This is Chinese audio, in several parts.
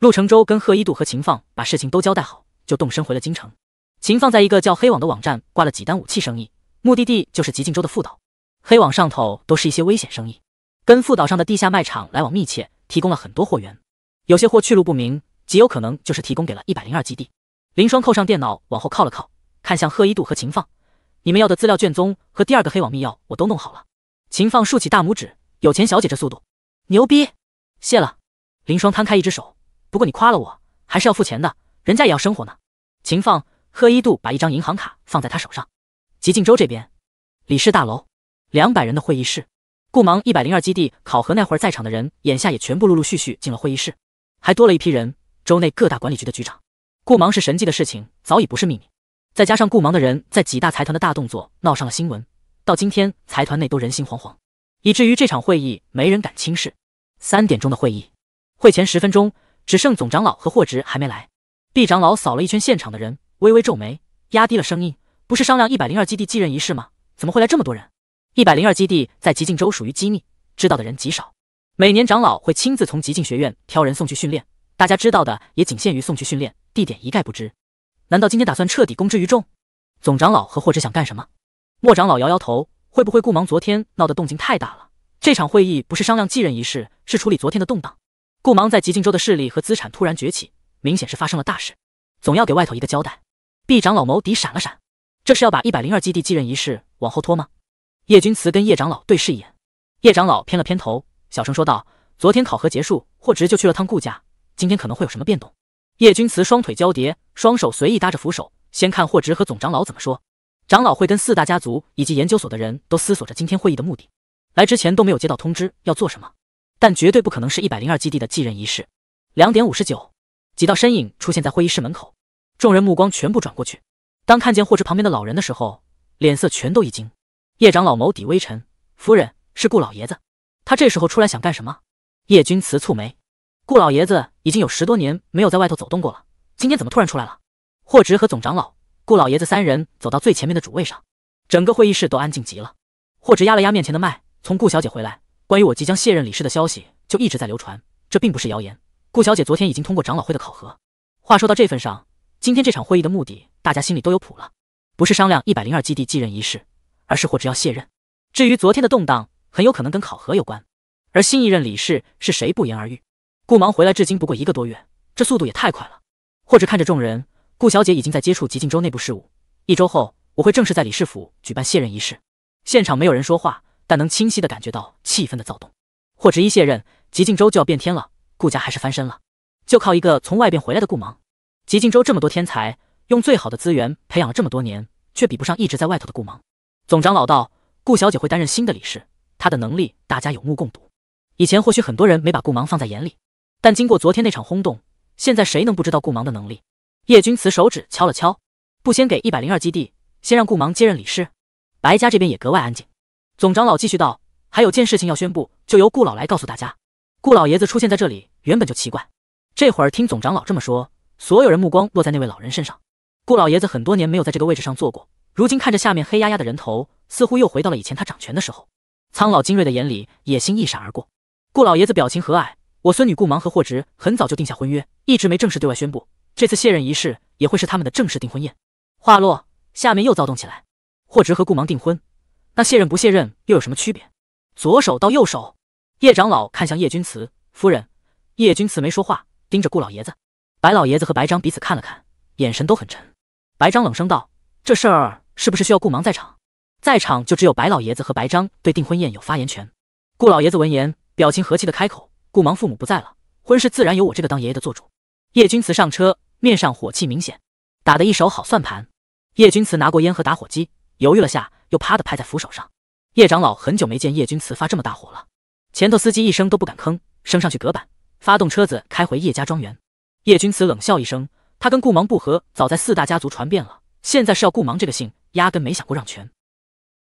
陆承洲跟贺一渡和秦放把事情都交代好，就动身回了京城。秦放在一个叫黑网的网站挂了几单武器生意，目的地就是极境州的副岛。黑网上头都是一些危险生意，跟副岛上的地下卖场来往密切，提供了很多货源。有些货去路不明，极有可能就是提供给了102基地。林霜扣上电脑，往后靠了靠，看向贺一渡和秦放：“你们要的资料卷宗和第二个黑网密钥，我都弄好了。”秦放竖起大拇指：“有钱小姐这速度，牛逼！谢了。”林霜摊开一只手。不过你夸了我，还是要付钱的，人家也要生活呢。秦放、贺一度把一张银行卡放在他手上。吉靖州这边，李氏大楼，两百人的会议室。顾芒一百零二基地考核那会儿在场的人，眼下也全部陆陆续续进了会议室，还多了一批人。州内各大管理局的局长，顾芒是神迹的事情早已不是秘密，再加上顾芒的人在几大财团的大动作闹上了新闻，到今天财团内都人心惶惶，以至于这场会议没人敢轻视。三点钟的会议，会前十分钟。只剩总长老和霍执还没来。毕长老扫了一圈现场的人，微微皱眉，压低了声音：“不是商量一百零二基地继任一事吗？怎么会来这么多人？”一百零二基地在极境州属于机密，知道的人极少。每年长老会亲自从极境学院挑人送去训练，大家知道的也仅限于送去训练，地点一概不知。难道今天打算彻底公之于众？总长老和霍执想干什么？莫长老摇摇头：“会不会顾芒昨天闹的动静太大了？这场会议不是商量继任一事，是处理昨天的动荡。”顾芒在极境州的势力和资产突然崛起，明显是发生了大事，总要给外头一个交代。毕长老眸底闪了闪，这是要把一百零二基地继任仪式往后拖吗？叶君辞跟叶长老对视一眼，叶长老偏了偏头，小声说道：“昨天考核结束，霍值就去了趟顾家，今天可能会有什么变动。”叶君辞双腿交叠，双手随意搭着扶手，先看霍值和总长老怎么说。长老会跟四大家族以及研究所的人都思索着今天会议的目的，来之前都没有接到通知要做什么。但绝对不可能是一百零二基地的继任仪式。两点五十九，几道身影出现在会议室门口，众人目光全部转过去。当看见霍直旁边的老人的时候，脸色全都一惊。叶长老眸底微沉：“夫人是顾老爷子，他这时候出来想干什么？”叶君辞蹙眉：“顾老爷子已经有十多年没有在外头走动过了，今天怎么突然出来了？”霍直和总长老顾老爷子三人走到最前面的主位上，整个会议室都安静极了。霍直压了压面前的麦：“从顾小姐回来。”关于我即将卸任理事的消息就一直在流传，这并不是谣言。顾小姐昨天已经通过长老会的考核。话说到这份上，今天这场会议的目的大家心里都有谱了，不是商量一百零二基地继任一事，而是霍只要卸任。至于昨天的动荡，很有可能跟考核有关。而新一任理事是谁，不言而喻。顾芒回来至今不过一个多月，这速度也太快了。霍者看着众人，顾小姐已经在接触极境州内部事务。一周后，我会正式在理事府举办卸任仪式。现场没有人说话。但能清晰的感觉到气氛的躁动。霍执一卸任，极境州就要变天了。顾家还是翻身了，就靠一个从外边回来的顾芒。极境州这么多天才，用最好的资源培养了这么多年，却比不上一直在外头的顾芒。总长老道，顾小姐会担任新的理事，她的能力大家有目共睹。以前或许很多人没把顾芒放在眼里，但经过昨天那场轰动，现在谁能不知道顾芒的能力？叶君辞手指敲了敲，不先给一百零二基地，先让顾芒接任理事。白家这边也格外安静。总长老继续道：“还有件事情要宣布，就由顾老来告诉大家。”顾老爷子出现在这里，原本就奇怪，这会儿听总长老这么说，所有人目光落在那位老人身上。顾老爷子很多年没有在这个位置上坐过，如今看着下面黑压压的人头，似乎又回到了以前他掌权的时候。苍老精锐的眼里野心一闪而过。顾老爷子表情和蔼：“我孙女顾芒和霍执很早就定下婚约，一直没正式对外宣布。这次卸任仪式也会是他们的正式订婚宴。”话落，下面又躁动起来。霍执和顾芒订婚。那卸任不卸任又有什么区别？左手到右手。叶长老看向叶君慈夫人，叶君慈没说话，盯着顾老爷子。白老爷子和白张彼此看了看，眼神都很沉。白张冷声道：“这事儿是不是需要顾芒在场？在场就只有白老爷子和白张对订婚宴有发言权。”顾老爷子闻言，表情和气的开口：“顾芒父母不在了，婚事自然由我这个当爷爷的做主。”叶君慈上车，面上火气明显，打得一手好算盘。叶君慈拿过烟和打火机，犹豫了下。又啪的拍在扶手上，叶长老很久没见叶君慈发这么大火了。前头司机一声都不敢吭，升上去隔板，发动车子开回叶家庄园。叶君慈冷笑一声，他跟顾芒不和，早在四大家族传遍了。现在是要顾芒这个姓，压根没想过让权。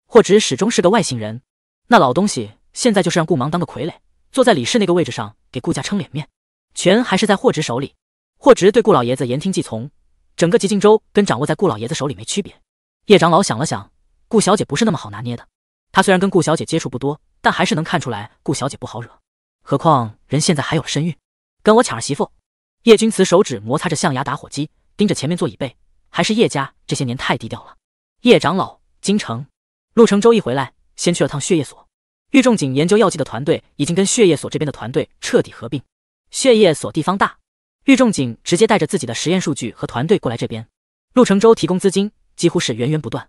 霍执始终是个外姓人，那老东西现在就是让顾芒当个傀儡，坐在李氏那个位置上给顾家撑脸面，权还是在霍执手里。霍执对顾老爷子言听计从，整个吉靖州跟掌握在顾老爷子手里没区别。叶长老想了想。顾小姐不是那么好拿捏的。她虽然跟顾小姐接触不多，但还是能看出来顾小姐不好惹。何况人现在还有了身孕，跟我抢儿媳妇？叶君辞手指摩擦着象牙打火机，盯着前面座椅背。还是叶家这些年太低调了。叶长老，京城。陆承洲一回来，先去了趟血液所。玉仲景研究药剂的团队已经跟血液所这边的团队彻底合并。血液所地方大，玉仲景直接带着自己的实验数据和团队过来这边。陆承洲提供资金，几乎是源源不断。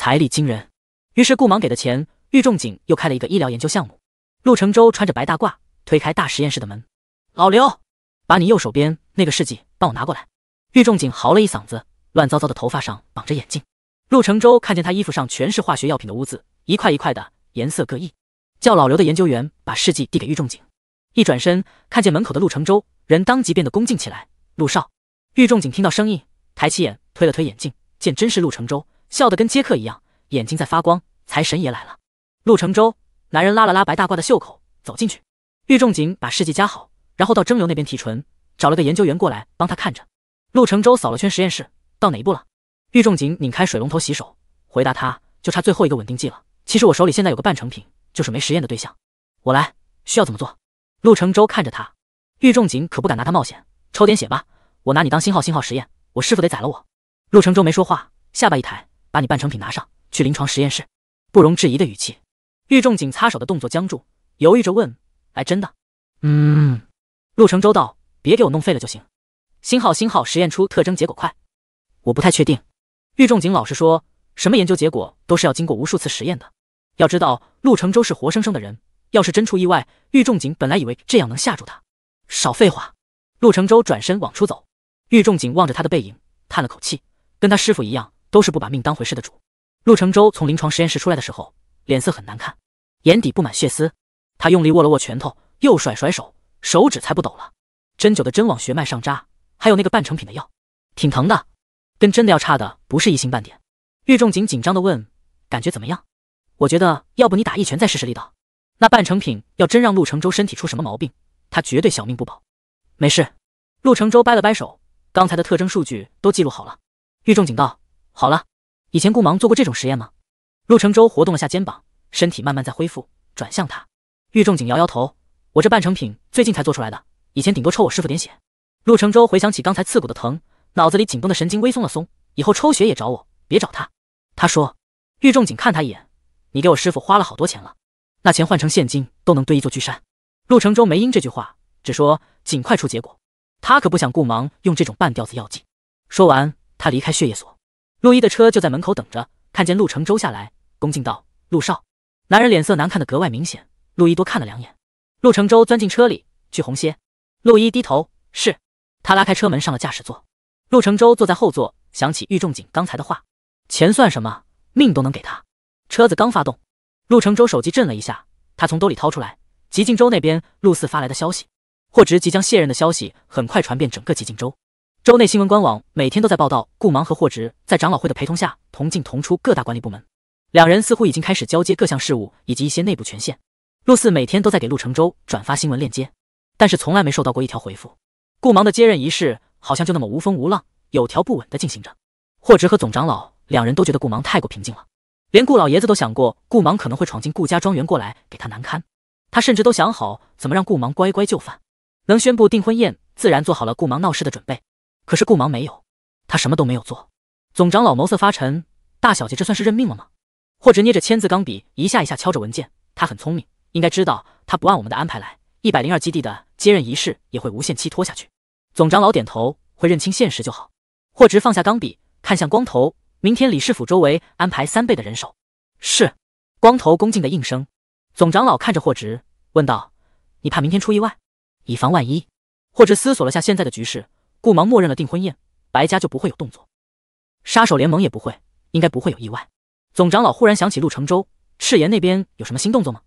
财力惊人，于是顾芒给的钱，玉仲景又开了一个医疗研究项目。陆承洲穿着白大褂，推开大实验室的门。老刘，把你右手边那个试剂帮我拿过来。玉仲景嚎了一嗓子，乱糟糟的头发上绑着眼镜。陆承洲看见他衣服上全是化学药品的污渍，一块一块的，颜色各异。叫老刘的研究员把试剂递给玉仲景。一转身看见门口的陆承洲，人当即变得恭敬起来。陆少。玉仲景听到声音，抬起眼，推了推眼镜，见真是陆承洲。笑得跟接客一样，眼睛在发光，财神爷来了。陆承洲，男人拉了拉白大褂的袖口，走进去。郁仲锦把试剂加好，然后到蒸馏那边提纯，找了个研究员过来帮他看着。陆承洲扫了圈实验室，到哪一步了？郁仲锦拧开水龙头洗手，回答他：就差最后一个稳定剂了。其实我手里现在有个半成品，就是没实验的对象。我来，需要怎么做？陆承洲看着他，郁仲锦可不敢拿他冒险，抽点血吧，我拿你当新号新号实验，我师傅得宰了我。陆承洲没说话，下巴一抬。把你半成品拿上去临床实验室，不容置疑的语气。玉仲景擦手的动作僵住，犹豫着问：“哎，真的？”嗯，陆承洲道：“别给我弄废了就行。”星号星号，实验出特征结果快。我不太确定。玉仲景老实说：“什么研究结果都是要经过无数次实验的。要知道，陆承洲是活生生的人，要是真出意外，玉仲景本来以为这样能吓住他。少废话。”陆承洲转身往出走。玉仲景望着他的背影，叹了口气，跟他师傅一样。都是不把命当回事的主。陆承洲从临床实验室出来的时候，脸色很难看，眼底布满血丝。他用力握了握拳头，又甩甩手，手指才不抖了。针灸的针往血脉上扎，还有那个半成品的药，挺疼的，跟真的要差的不是一星半点。郁仲景紧张地问：“感觉怎么样？”“我觉得，要不你打一拳再试试力道。那半成品要真让陆承洲身体出什么毛病，他绝对小命不保。”“没事。”陆承洲掰了掰手，“刚才的特征数据都记录好了。”郁仲景道。好了，以前顾芒做过这种实验吗？陆承洲活动了下肩膀，身体慢慢在恢复，转向他。郁仲景摇摇头：“我这半成品最近才做出来的，以前顶多抽我师傅点血。”陆承洲回想起刚才刺骨的疼，脑子里紧绷的神经微松了松。以后抽血也找我，别找他。他说。郁仲景看他一眼：“你给我师傅花了好多钱了，那钱换成现金都能堆一座巨山。”陆承洲没应这句话，只说：“尽快出结果。”他可不想顾芒用这种半吊子药剂。说完，他离开血液所。陆一的车就在门口等着，看见陆承洲下来，恭敬道：“陆少。”男人脸色难看的格外明显。陆一多看了两眼，陆承洲钻进车里去红蝎。陆一低头，是。他拉开车门上了驾驶座，陆承洲坐在后座，想起玉仲景刚才的话：“钱算什么，命都能给他。”车子刚发动，陆承洲手机震了一下，他从兜里掏出来，吉靖州那边陆四发来的消息：霍直即将卸任的消息很快传遍整个吉靖州。周内新闻官网每天都在报道，顾芒和霍值在长老会的陪同下同进同出各大管理部门，两人似乎已经开始交接各项事务以及一些内部权限。陆四每天都在给陆承洲转发新闻链接，但是从来没收到过一条回复。顾芒的接任仪式好像就那么无风无浪，有条不紊的进行着。霍值和总长老两人都觉得顾芒太过平静了，连顾老爷子都想过顾芒可能会闯进顾家庄园过来给他难堪，他甚至都想好怎么让顾芒乖乖就范。能宣布订婚宴，自然做好了顾芒闹事的准备。可是顾芒没有，他什么都没有做。总长老眸色发沉，大小姐这算是认命了吗？霍直捏着签字钢笔，一下一下敲着文件。他很聪明，应该知道他不按我们的安排来，一百零二基地的接任仪式也会无限期拖下去。总长老点头，会认清现实就好。霍直放下钢笔，看向光头，明天李氏府周围安排三倍的人手。是。光头恭敬的应声。总长老看着霍直，问道：“你怕明天出意外？以防万一？”霍直思索了下现在的局势。顾芒默认了订婚宴，白家就不会有动作，杀手联盟也不会，应该不会有意外。总长老忽然想起陆承洲，赤炎那边有什么新动作吗？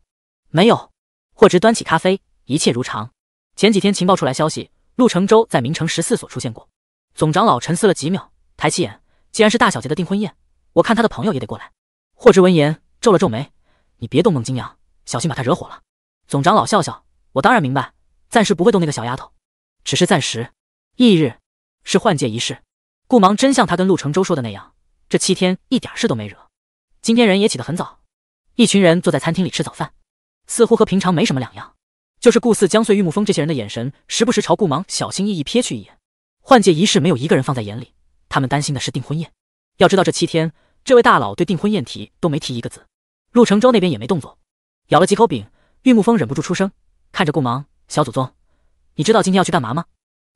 没有。霍直端起咖啡，一切如常。前几天情报出来消息，陆承洲在明城十四所出现过。总长老沉思了几秒，抬起眼，既然是大小姐的订婚宴，我看她的朋友也得过来。霍直闻言皱了皱眉，你别动孟金阳，小心把他惹火了。总长老笑笑，我当然明白，暂时不会动那个小丫头，只是暂时。翌日，是换届仪式。顾芒真像他跟陆承洲说的那样，这七天一点事都没惹。今天人也起得很早，一群人坐在餐厅里吃早饭，似乎和平常没什么两样。就是顾四、江穗、玉慕风这些人的眼神，时不时朝顾芒小心翼翼瞥去一眼。换届仪式没有一个人放在眼里，他们担心的是订婚宴。要知道这七天，这位大佬对订婚宴提都没提一个字，陆承洲那边也没动作。咬了几口饼，玉木风忍不住出声，看着顾芒：“小祖宗，你知道今天要去干嘛吗？”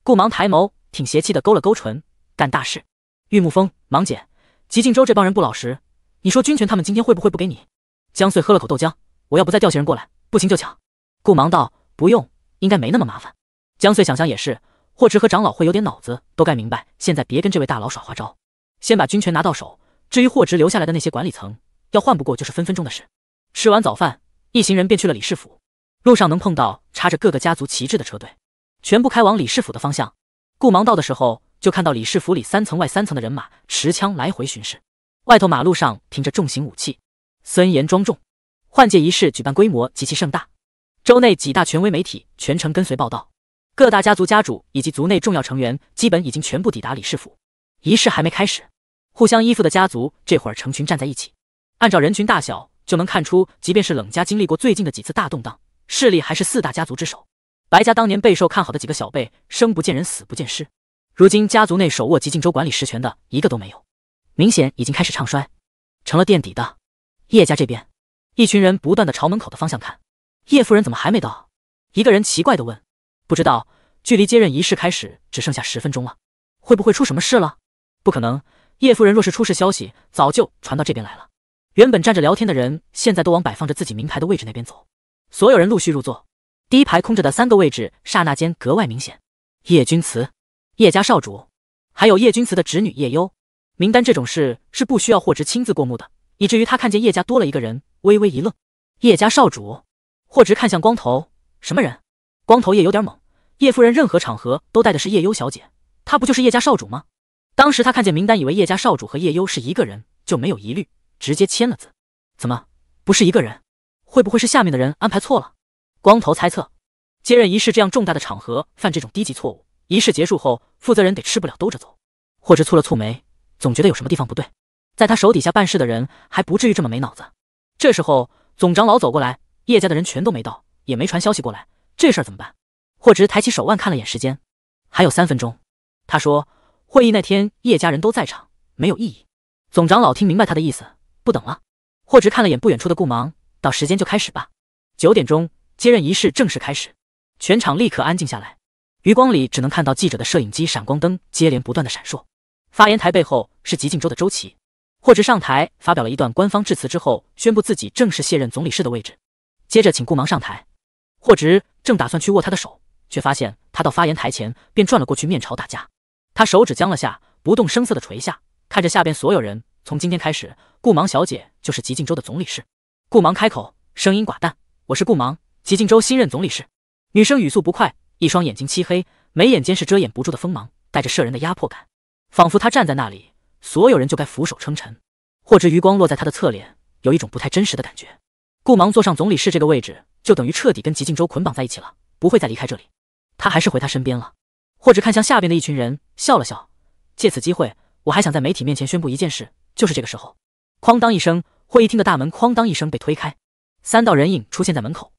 顾芒抬眸，挺邪气的勾了勾唇，干大事。玉木风，芒姐，吉靖州这帮人不老实，你说军权他们今天会不会不给你？江穗喝了口豆浆，我要不再调些人过来，不行就抢。顾芒道，不用，应该没那么麻烦。江穗想想也是，霍池和长老会有点脑子，都该明白，现在别跟这位大佬耍花招，先把军权拿到手。至于霍直留下来的那些管理层，要换不过就是分分钟的事。吃完早饭，一行人便去了李氏府。路上能碰到插着各个家族旗帜的车队。全部开往李氏府的方向。顾芒到的时候，就看到李氏府里三层外三层的人马持枪来回巡视，外头马路上停着重型武器，森严庄重。换届仪式举办规模极其盛大，州内几大权威媒体全程跟随报道。各大家族家主以及族内重要成员基本已经全部抵达李氏府，仪式还没开始。互相依附的家族这会儿成群站在一起，按照人群大小就能看出，即便是冷家经历过最近的几次大动荡，势力还是四大家族之首。白家当年备受看好的几个小辈，生不见人，死不见尸。如今家族内手握吉靖州管理实权的一个都没有，明显已经开始唱衰，成了垫底的。叶家这边，一群人不断的朝门口的方向看。叶夫人怎么还没到？一个人奇怪的问。不知道，距离接任仪式开始只剩下十分钟了，会不会出什么事了？不可能，叶夫人若是出事，消息早就传到这边来了。原本站着聊天的人，现在都往摆放着自己名牌的位置那边走。所有人陆续入座。第一排空着的三个位置，刹那间格外明显。叶君辞，叶家少主，还有叶君辞的侄女叶幽。名单这种事是不需要霍执亲自过目的，以至于他看见叶家多了一个人，微微一愣。叶家少主，霍执看向光头，什么人？光头也有点懵。叶夫人任何场合都带的是叶幽小姐，她不就是叶家少主吗？当时他看见名单，以为叶家少主和叶幽是一个人，就没有疑虑，直接签了字。怎么不是一个人？会不会是下面的人安排错了？光头猜测，接任仪式这样重大的场合犯这种低级错误，仪式结束后负责人得吃不了兜着走。霍者蹙了蹙眉，总觉得有什么地方不对。在他手底下办事的人还不至于这么没脑子。这时候总长老走过来，叶家的人全都没到，也没传消息过来，这事儿怎么办？霍直抬起手腕看了眼时间，还有三分钟。他说，会议那天叶家人都在场，没有异议。总长老听明白他的意思，不等了。霍直看了眼不远处的顾芒，到时间就开始吧，九点钟。接任仪式正式开始，全场立刻安静下来，余光里只能看到记者的摄影机闪光灯接连不断的闪烁。发言台背后是极境州的周琦，霍直上台发表了一段官方致辞之后，宣布自己正式卸任总理室的位置，接着请顾芒上台。霍直正打算去握他的手，却发现他到发言台前便转了过去，面朝大家。他手指僵了下，不动声色的垂下，看着下边所有人。从今天开始，顾芒小姐就是极境州的总理室。顾芒开口，声音寡淡：“我是顾芒。”吉晋州新任总理室，女生语速不快，一双眼睛漆黑，眉眼间是遮掩不住的锋芒，带着摄人的压迫感，仿佛她站在那里，所有人就该俯首称臣。或者余光落在她的侧脸，有一种不太真实的感觉。顾芒坐上总理室这个位置，就等于彻底跟吉晋州捆绑在一起了，不会再离开这里。他还是回他身边了。或者看向下边的一群人，笑了笑，借此机会，我还想在媒体面前宣布一件事。就是这个时候，哐当一声，会议厅的大门哐当一声被推开，三道人影出现在门口。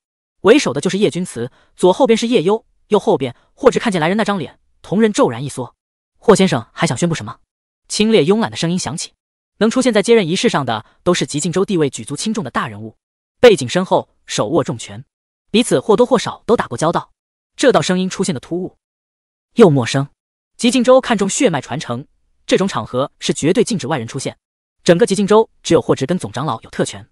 为首的就是叶君辞，左后边是叶优，右后边霍执看见来人那张脸，瞳仁骤然一缩。霍先生还想宣布什么？清冽慵懒的声音响起。能出现在接任仪式上的，都是极境州地位举足轻重的大人物，背景深厚，手握重权，彼此或多或少都打过交道。这道声音出现的突兀又陌生。极境州看重血脉传承，这种场合是绝对禁止外人出现。整个极境州只有霍执跟总长老有特权，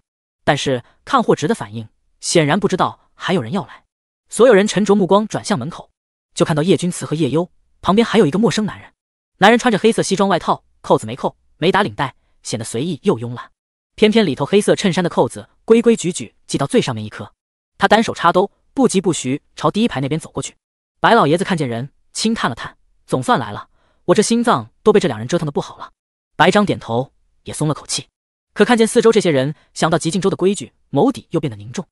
但是看霍执的反应，显然不知道。还有人要来，所有人沉着目光转向门口，就看到叶君辞和叶优旁边还有一个陌生男人。男人穿着黑色西装外套，扣子没扣，没打领带，显得随意又慵懒。偏偏里头黑色衬衫的扣子规规矩矩系到最上面一颗。他单手插兜，不急不徐朝第一排那边走过去。白老爷子看见人，轻叹了叹，总算来了，我这心脏都被这两人折腾的不好了。白章点头，也松了口气。可看见四周这些人，想到极境州的规矩，眸底又变得凝重。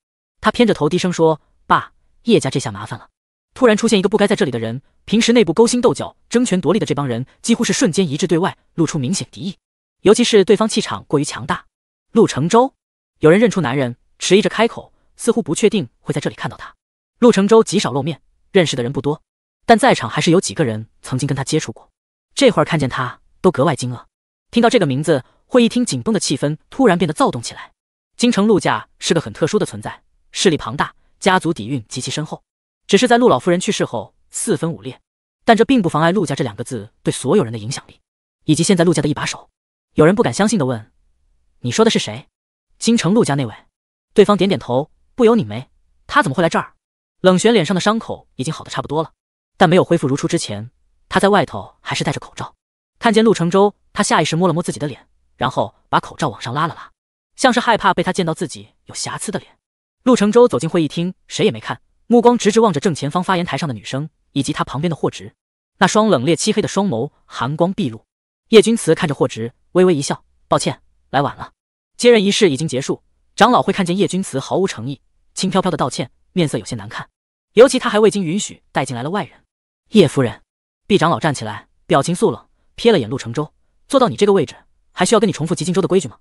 他偏着头低声说：“爸，叶家这下麻烦了。突然出现一个不该在这里的人，平时内部勾心斗角、争权夺利的这帮人，几乎是瞬间一致对外，露出明显敌意。尤其是对方气场过于强大。”陆承洲，有人认出男人，迟疑着开口，似乎不确定会在这里看到他。陆承洲极少露面，认识的人不多，但在场还是有几个人曾经跟他接触过。这会儿看见他，都格外惊愕。听到这个名字，会议厅紧绷的气氛突然变得躁动起来。京城陆家是个很特殊的存在。势力庞大，家族底蕴极其深厚，只是在陆老夫人去世后四分五裂，但这并不妨碍“陆家”这两个字对所有人的影响力，以及现在陆家的一把手。有人不敢相信地问：“你说的是谁？京城陆家那位？”对方点点头，不由拧眉：“他怎么会来这儿？”冷玄脸上的伤口已经好的差不多了，但没有恢复如初之前，他在外头还是戴着口罩。看见陆承洲，他下意识摸了摸自己的脸，然后把口罩往上拉了拉，像是害怕被他见到自己有瑕疵的脸。陆承洲走进会议厅，谁也没看，目光直直望着正前方发言台上的女生以及她旁边的霍执。那双冷冽漆黑的双眸，寒光毕露。叶君辞看着霍执微微一笑：“抱歉，来晚了。接任仪式已经结束，长老会看见叶君辞毫无诚意，轻飘飘的道歉，面色有些难看。尤其他还未经允许带进来了外人。”叶夫人，毕长老站起来，表情肃冷，瞥了眼陆承洲，坐到你这个位置，还需要跟你重复吉金州的规矩吗？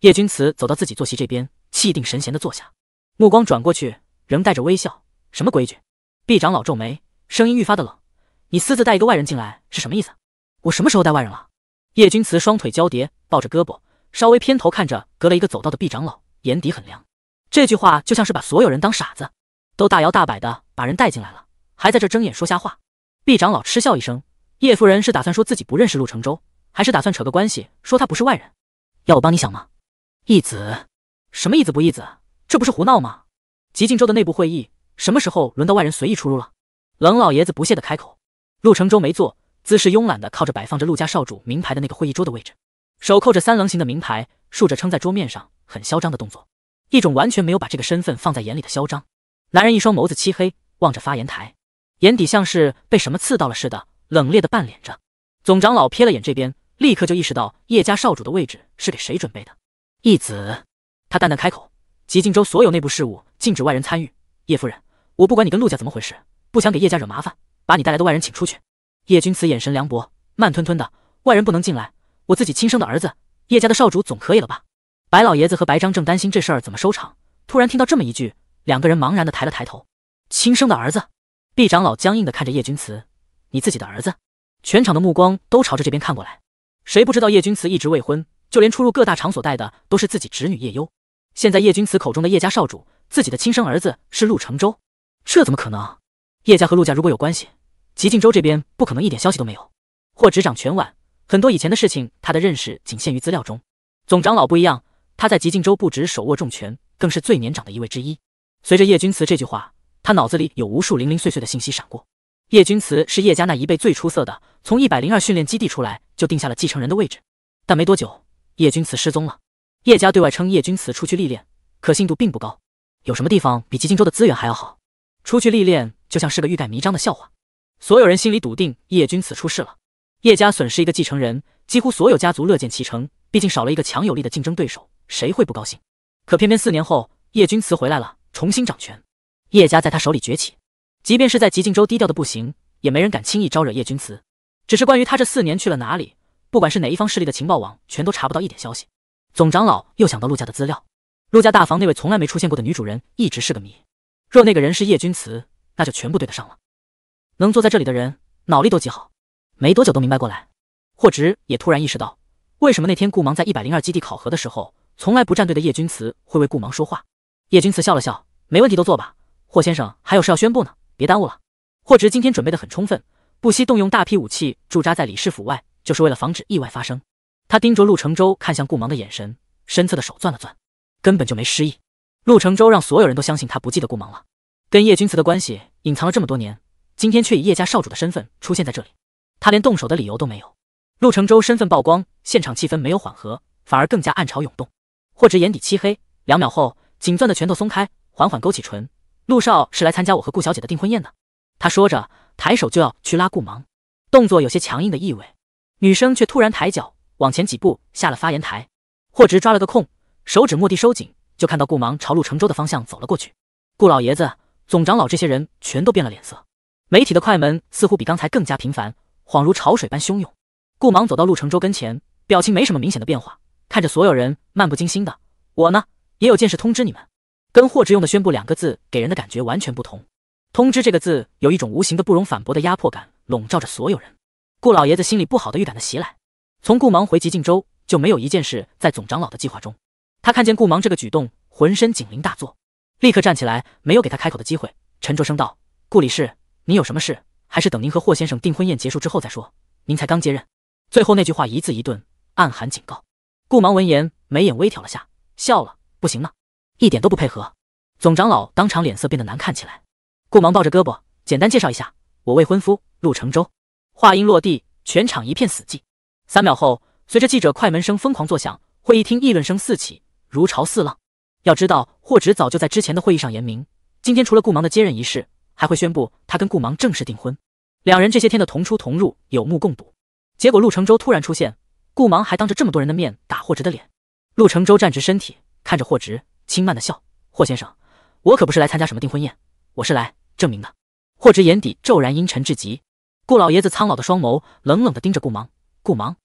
叶君辞走到自己坐席这边，气定神闲的坐下。目光转过去，仍带着微笑。什么规矩？毕长老皱眉，声音愈发的冷：“你私自带一个外人进来是什么意思？”“我什么时候带外人了？”叶君慈双腿交叠，抱着胳膊，稍微偏头看着隔了一个走道的毕长老，眼底很凉。这句话就像是把所有人当傻子，都大摇大摆的把人带进来了，还在这睁眼说瞎话。毕长老嗤笑一声：“叶夫人是打算说自己不认识陆承洲，还是打算扯个关系说他不是外人？要我帮你想吗？义子？什么义子不义子？”这不是胡闹吗？吉靖州的内部会议，什么时候轮到外人随意出入了？冷老爷子不屑的开口。陆承洲没坐，姿势慵懒的靠着摆放着陆家少主名牌的那个会议桌的位置，手扣着三棱形的名牌，竖着撑在桌面上，很嚣张的动作，一种完全没有把这个身份放在眼里的嚣张。男人一双眸子漆黑，望着发言台，眼底像是被什么刺到了似的，冷冽的半脸着。总长老瞥了眼这边，立刻就意识到叶家少主的位置是给谁准备的。义子，他淡淡开口。吉靖州所有内部事务禁止外人参与。叶夫人，我不管你跟陆家怎么回事，不想给叶家惹麻烦，把你带来的外人请出去。叶君辞眼神凉薄，慢吞吞的，外人不能进来。我自己亲生的儿子，叶家的少主总可以了吧？白老爷子和白章正担心这事儿怎么收场，突然听到这么一句，两个人茫然的抬了抬头。亲生的儿子？毕长老僵硬的看着叶君辞，你自己的儿子？全场的目光都朝着这边看过来。谁不知道叶君辞一直未婚，就连出入各大场所带的都是自己侄女叶幽。现在叶君辞口中的叶家少主，自己的亲生儿子是陆承洲，这怎么可能？叶家和陆家如果有关系，极境州这边不可能一点消息都没有。霍执掌全晚，很多以前的事情，他的认识仅限于资料中。总长老不一样，他在极境州不止手握重权，更是最年长的一位之一。随着叶君辞这句话，他脑子里有无数零零碎碎的信息闪过。叶君辞是叶家那一辈最出色的，从一百零二训练基地出来就定下了继承人的位置，但没多久，叶君辞失踪了。叶家对外称叶君辞出去历练，可信度并不高。有什么地方比极境州的资源还要好？出去历练就像是个欲盖弥彰的笑话。所有人心里笃定，叶君辞出事了。叶家损失一个继承人，几乎所有家族乐见其成。毕竟少了一个强有力的竞争对手，谁会不高兴？可偏偏四年后，叶君辞回来了，重新掌权。叶家在他手里崛起，即便是在极境州低调的不行，也没人敢轻易招惹叶君辞。只是关于他这四年去了哪里，不管是哪一方势力的情报网，全都查不到一点消息。总长老又想到陆家的资料，陆家大房那位从来没出现过的女主人一直是个谜。若那个人是叶君辞，那就全部对得上了。能坐在这里的人，脑力都极好，没多久都明白过来。霍执也突然意识到，为什么那天顾芒在一百零二基地考核的时候，从来不站队的叶君辞会为顾芒说话。叶君辞笑了笑，没问题，都坐吧。霍先生还有事要宣布呢，别耽误了。霍执今天准备的很充分，不惜动用大批武器驻扎在李氏府外，就是为了防止意外发生。他盯着陆承洲看向顾芒的眼神，身侧的手攥了攥，根本就没失忆。陆承洲让所有人都相信他不记得顾芒了，跟叶君辞的关系隐藏了这么多年，今天却以叶家少主的身份出现在这里，他连动手的理由都没有。陆承洲身份曝光，现场气氛没有缓和，反而更加暗潮涌动。霍者眼底漆黑，两秒后紧攥的拳头松开，缓缓勾起唇：“陆少是来参加我和顾小姐的订婚宴的。”他说着，抬手就要去拉顾芒，动作有些强硬的意味。女生却突然抬脚。往前几步，下了发言台。霍直抓了个空，手指蓦地收紧，就看到顾芒朝陆承洲的方向走了过去。顾老爷子、总长老这些人全都变了脸色。媒体的快门似乎比刚才更加频繁，恍如潮水般汹涌。顾芒走到陆承洲跟前，表情没什么明显的变化，看着所有人漫不经心的。我呢，也有件事通知你们，跟霍直用的“宣布”两个字给人的感觉完全不同。“通知”这个字有一种无形的不容反驳的压迫感笼罩着所有人。顾老爷子心里不好的预感的袭来。从顾芒回极境州，就没有一件事在总长老的计划中。他看见顾芒这个举动，浑身警铃大作，立刻站起来，没有给他开口的机会，沉着声道：“顾理事，您有什么事，还是等您和霍先生订婚宴结束之后再说。您才刚接任。”最后那句话一字一顿，暗含警告。顾芒闻言，眉眼微挑了下，笑了：“不行吗？一点都不配合。”总长老当场脸色变得难看起来。顾芒抱着胳膊，简单介绍一下：“我未婚夫陆承洲。”话音落地，全场一片死寂。三秒后，随着记者快门声疯狂作响，会议厅议论声四起，如潮似浪。要知道，霍直早就在之前的会议上言明，今天除了顾芒的接任仪式，还会宣布他跟顾芒正式订婚。两人这些天的同出同入，有目共睹。结果陆承洲突然出现，顾芒还当着这么多人的面打霍直的脸。陆承洲站直身体，看着霍直，轻慢的笑：“霍先生，我可不是来参加什么订婚宴，我是来证明的。”霍直眼底骤然阴沉至极，顾老爷子苍老的双眸冷冷的盯着顾芒。顾芒，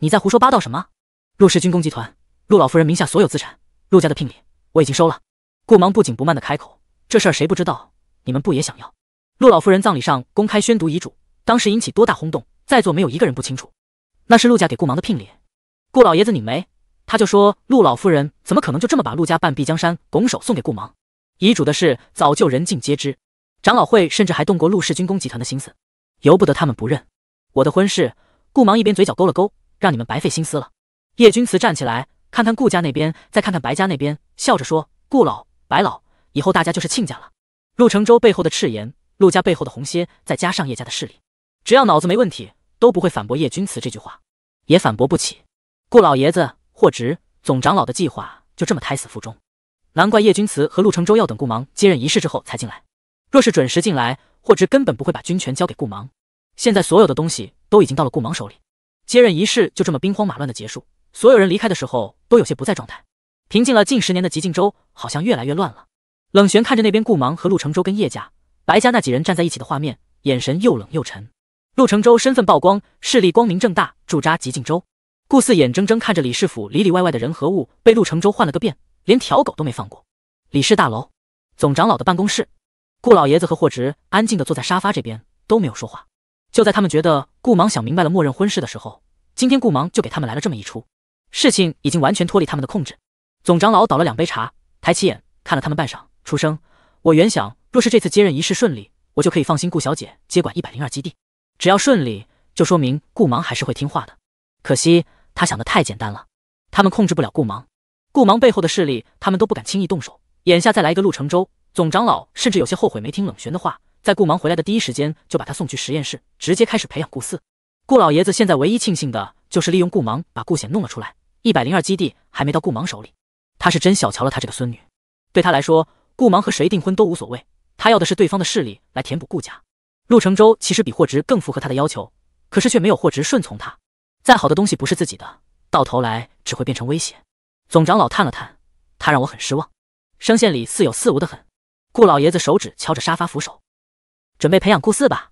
你在胡说八道什么？陆氏军工集团，陆老夫人名下所有资产，陆家的聘礼我已经收了。顾芒不紧不慢的开口：“这事儿谁不知道？你们不也想要？陆老夫人葬礼上公开宣读遗嘱，当时引起多大轰动，在座没有一个人不清楚。那是陆家给顾芒的聘礼。”顾老爷子拧眉，他就说：“陆老夫人怎么可能就这么把陆家半壁江山拱手送给顾芒？遗嘱的事早就人尽皆知，长老会甚至还动过陆氏军工集团的心思，由不得他们不认。我的婚事。”顾芒一边嘴角勾了勾，让你们白费心思了。叶君辞站起来，看看顾家那边，再看看白家那边，笑着说：“顾老、白老，以后大家就是亲家了。”陆承洲背后的赤炎，陆家背后的红蝎，再加上叶家的势力，只要脑子没问题，都不会反驳叶君辞这句话，也反驳不起。顾老爷子、霍执，总长老的计划就这么胎死腹中，难怪叶君辞和陆承洲要等顾芒接任仪式之后才进来。若是准时进来，霍执根本不会把军权交给顾芒。现在所有的东西。都已经到了顾芒手里，接任仪式就这么兵荒马乱的结束。所有人离开的时候都有些不在状态。平静了近十年的极境州好像越来越乱了。冷玄看着那边顾芒和陆承洲跟叶家、白家那几人站在一起的画面，眼神又冷又沉。陆承洲身份曝光，势力光明正大，驻扎极境州。顾四眼睁睁看着李氏府里里外外的人和物被陆承洲换了个遍，连条狗都没放过。李氏大楼，总长老的办公室，顾老爷子和霍直安静的坐在沙发这边都没有说话。就在他们觉得顾芒想明白了默认婚事的时候，今天顾芒就给他们来了这么一出。事情已经完全脱离他们的控制。总长老倒了两杯茶，抬起眼看了他们半晌，出声：“我原想，若是这次接任仪式顺利，我就可以放心顾小姐接管一百零二基地。只要顺利，就说明顾芒还是会听话的。可惜他想的太简单了，他们控制不了顾芒。顾芒背后的势力，他们都不敢轻易动手。眼下再来一个陆承洲，总长老甚至有些后悔没听冷玄的话。”在顾芒回来的第一时间，就把他送去实验室，直接开始培养顾四。顾老爷子现在唯一庆幸的就是利用顾芒把顾显弄了出来。一百零二基地还没到顾芒手里，他是真小瞧了他这个孙女。对他来说，顾芒和谁订婚都无所谓，他要的是对方的势力来填补顾家。陆承洲其实比霍值更符合他的要求，可是却没有霍值顺从他。再好的东西不是自己的，到头来只会变成威胁。总长老叹了叹，他让我很失望，声线里似有似无的很。顾老爷子手指敲着沙发扶手。准备培养顾四吧。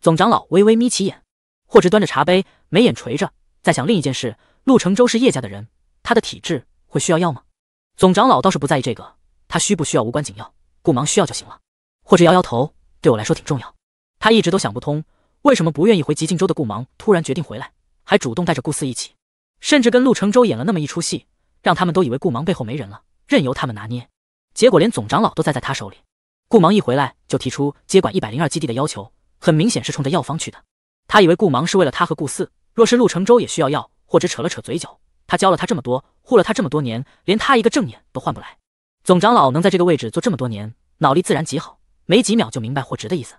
总长老微微眯起眼，霍直端着茶杯，眉眼垂着，在想另一件事。陆承洲是叶家的人，他的体质会需要药吗？总长老倒是不在意这个，他需不需要无关紧要，顾芒需要就行了。霍者摇摇头，对我来说挺重要。他一直都想不通，为什么不愿意回极境州的顾芒突然决定回来，还主动带着顾四一起，甚至跟陆承洲演了那么一出戏，让他们都以为顾芒背后没人了，任由他们拿捏。结果连总长老都栽在他手里。顾芒一回来就提出接管一百零二基地的要求，很明显是冲着药方去的。他以为顾芒是为了他和顾四，若是陆承洲也需要药，或者扯了扯嘴角，他教了他这么多，护了他这么多年，连他一个正眼都换不来。总长老能在这个位置坐这么多年，脑力自然极好，没几秒就明白霍执的意思。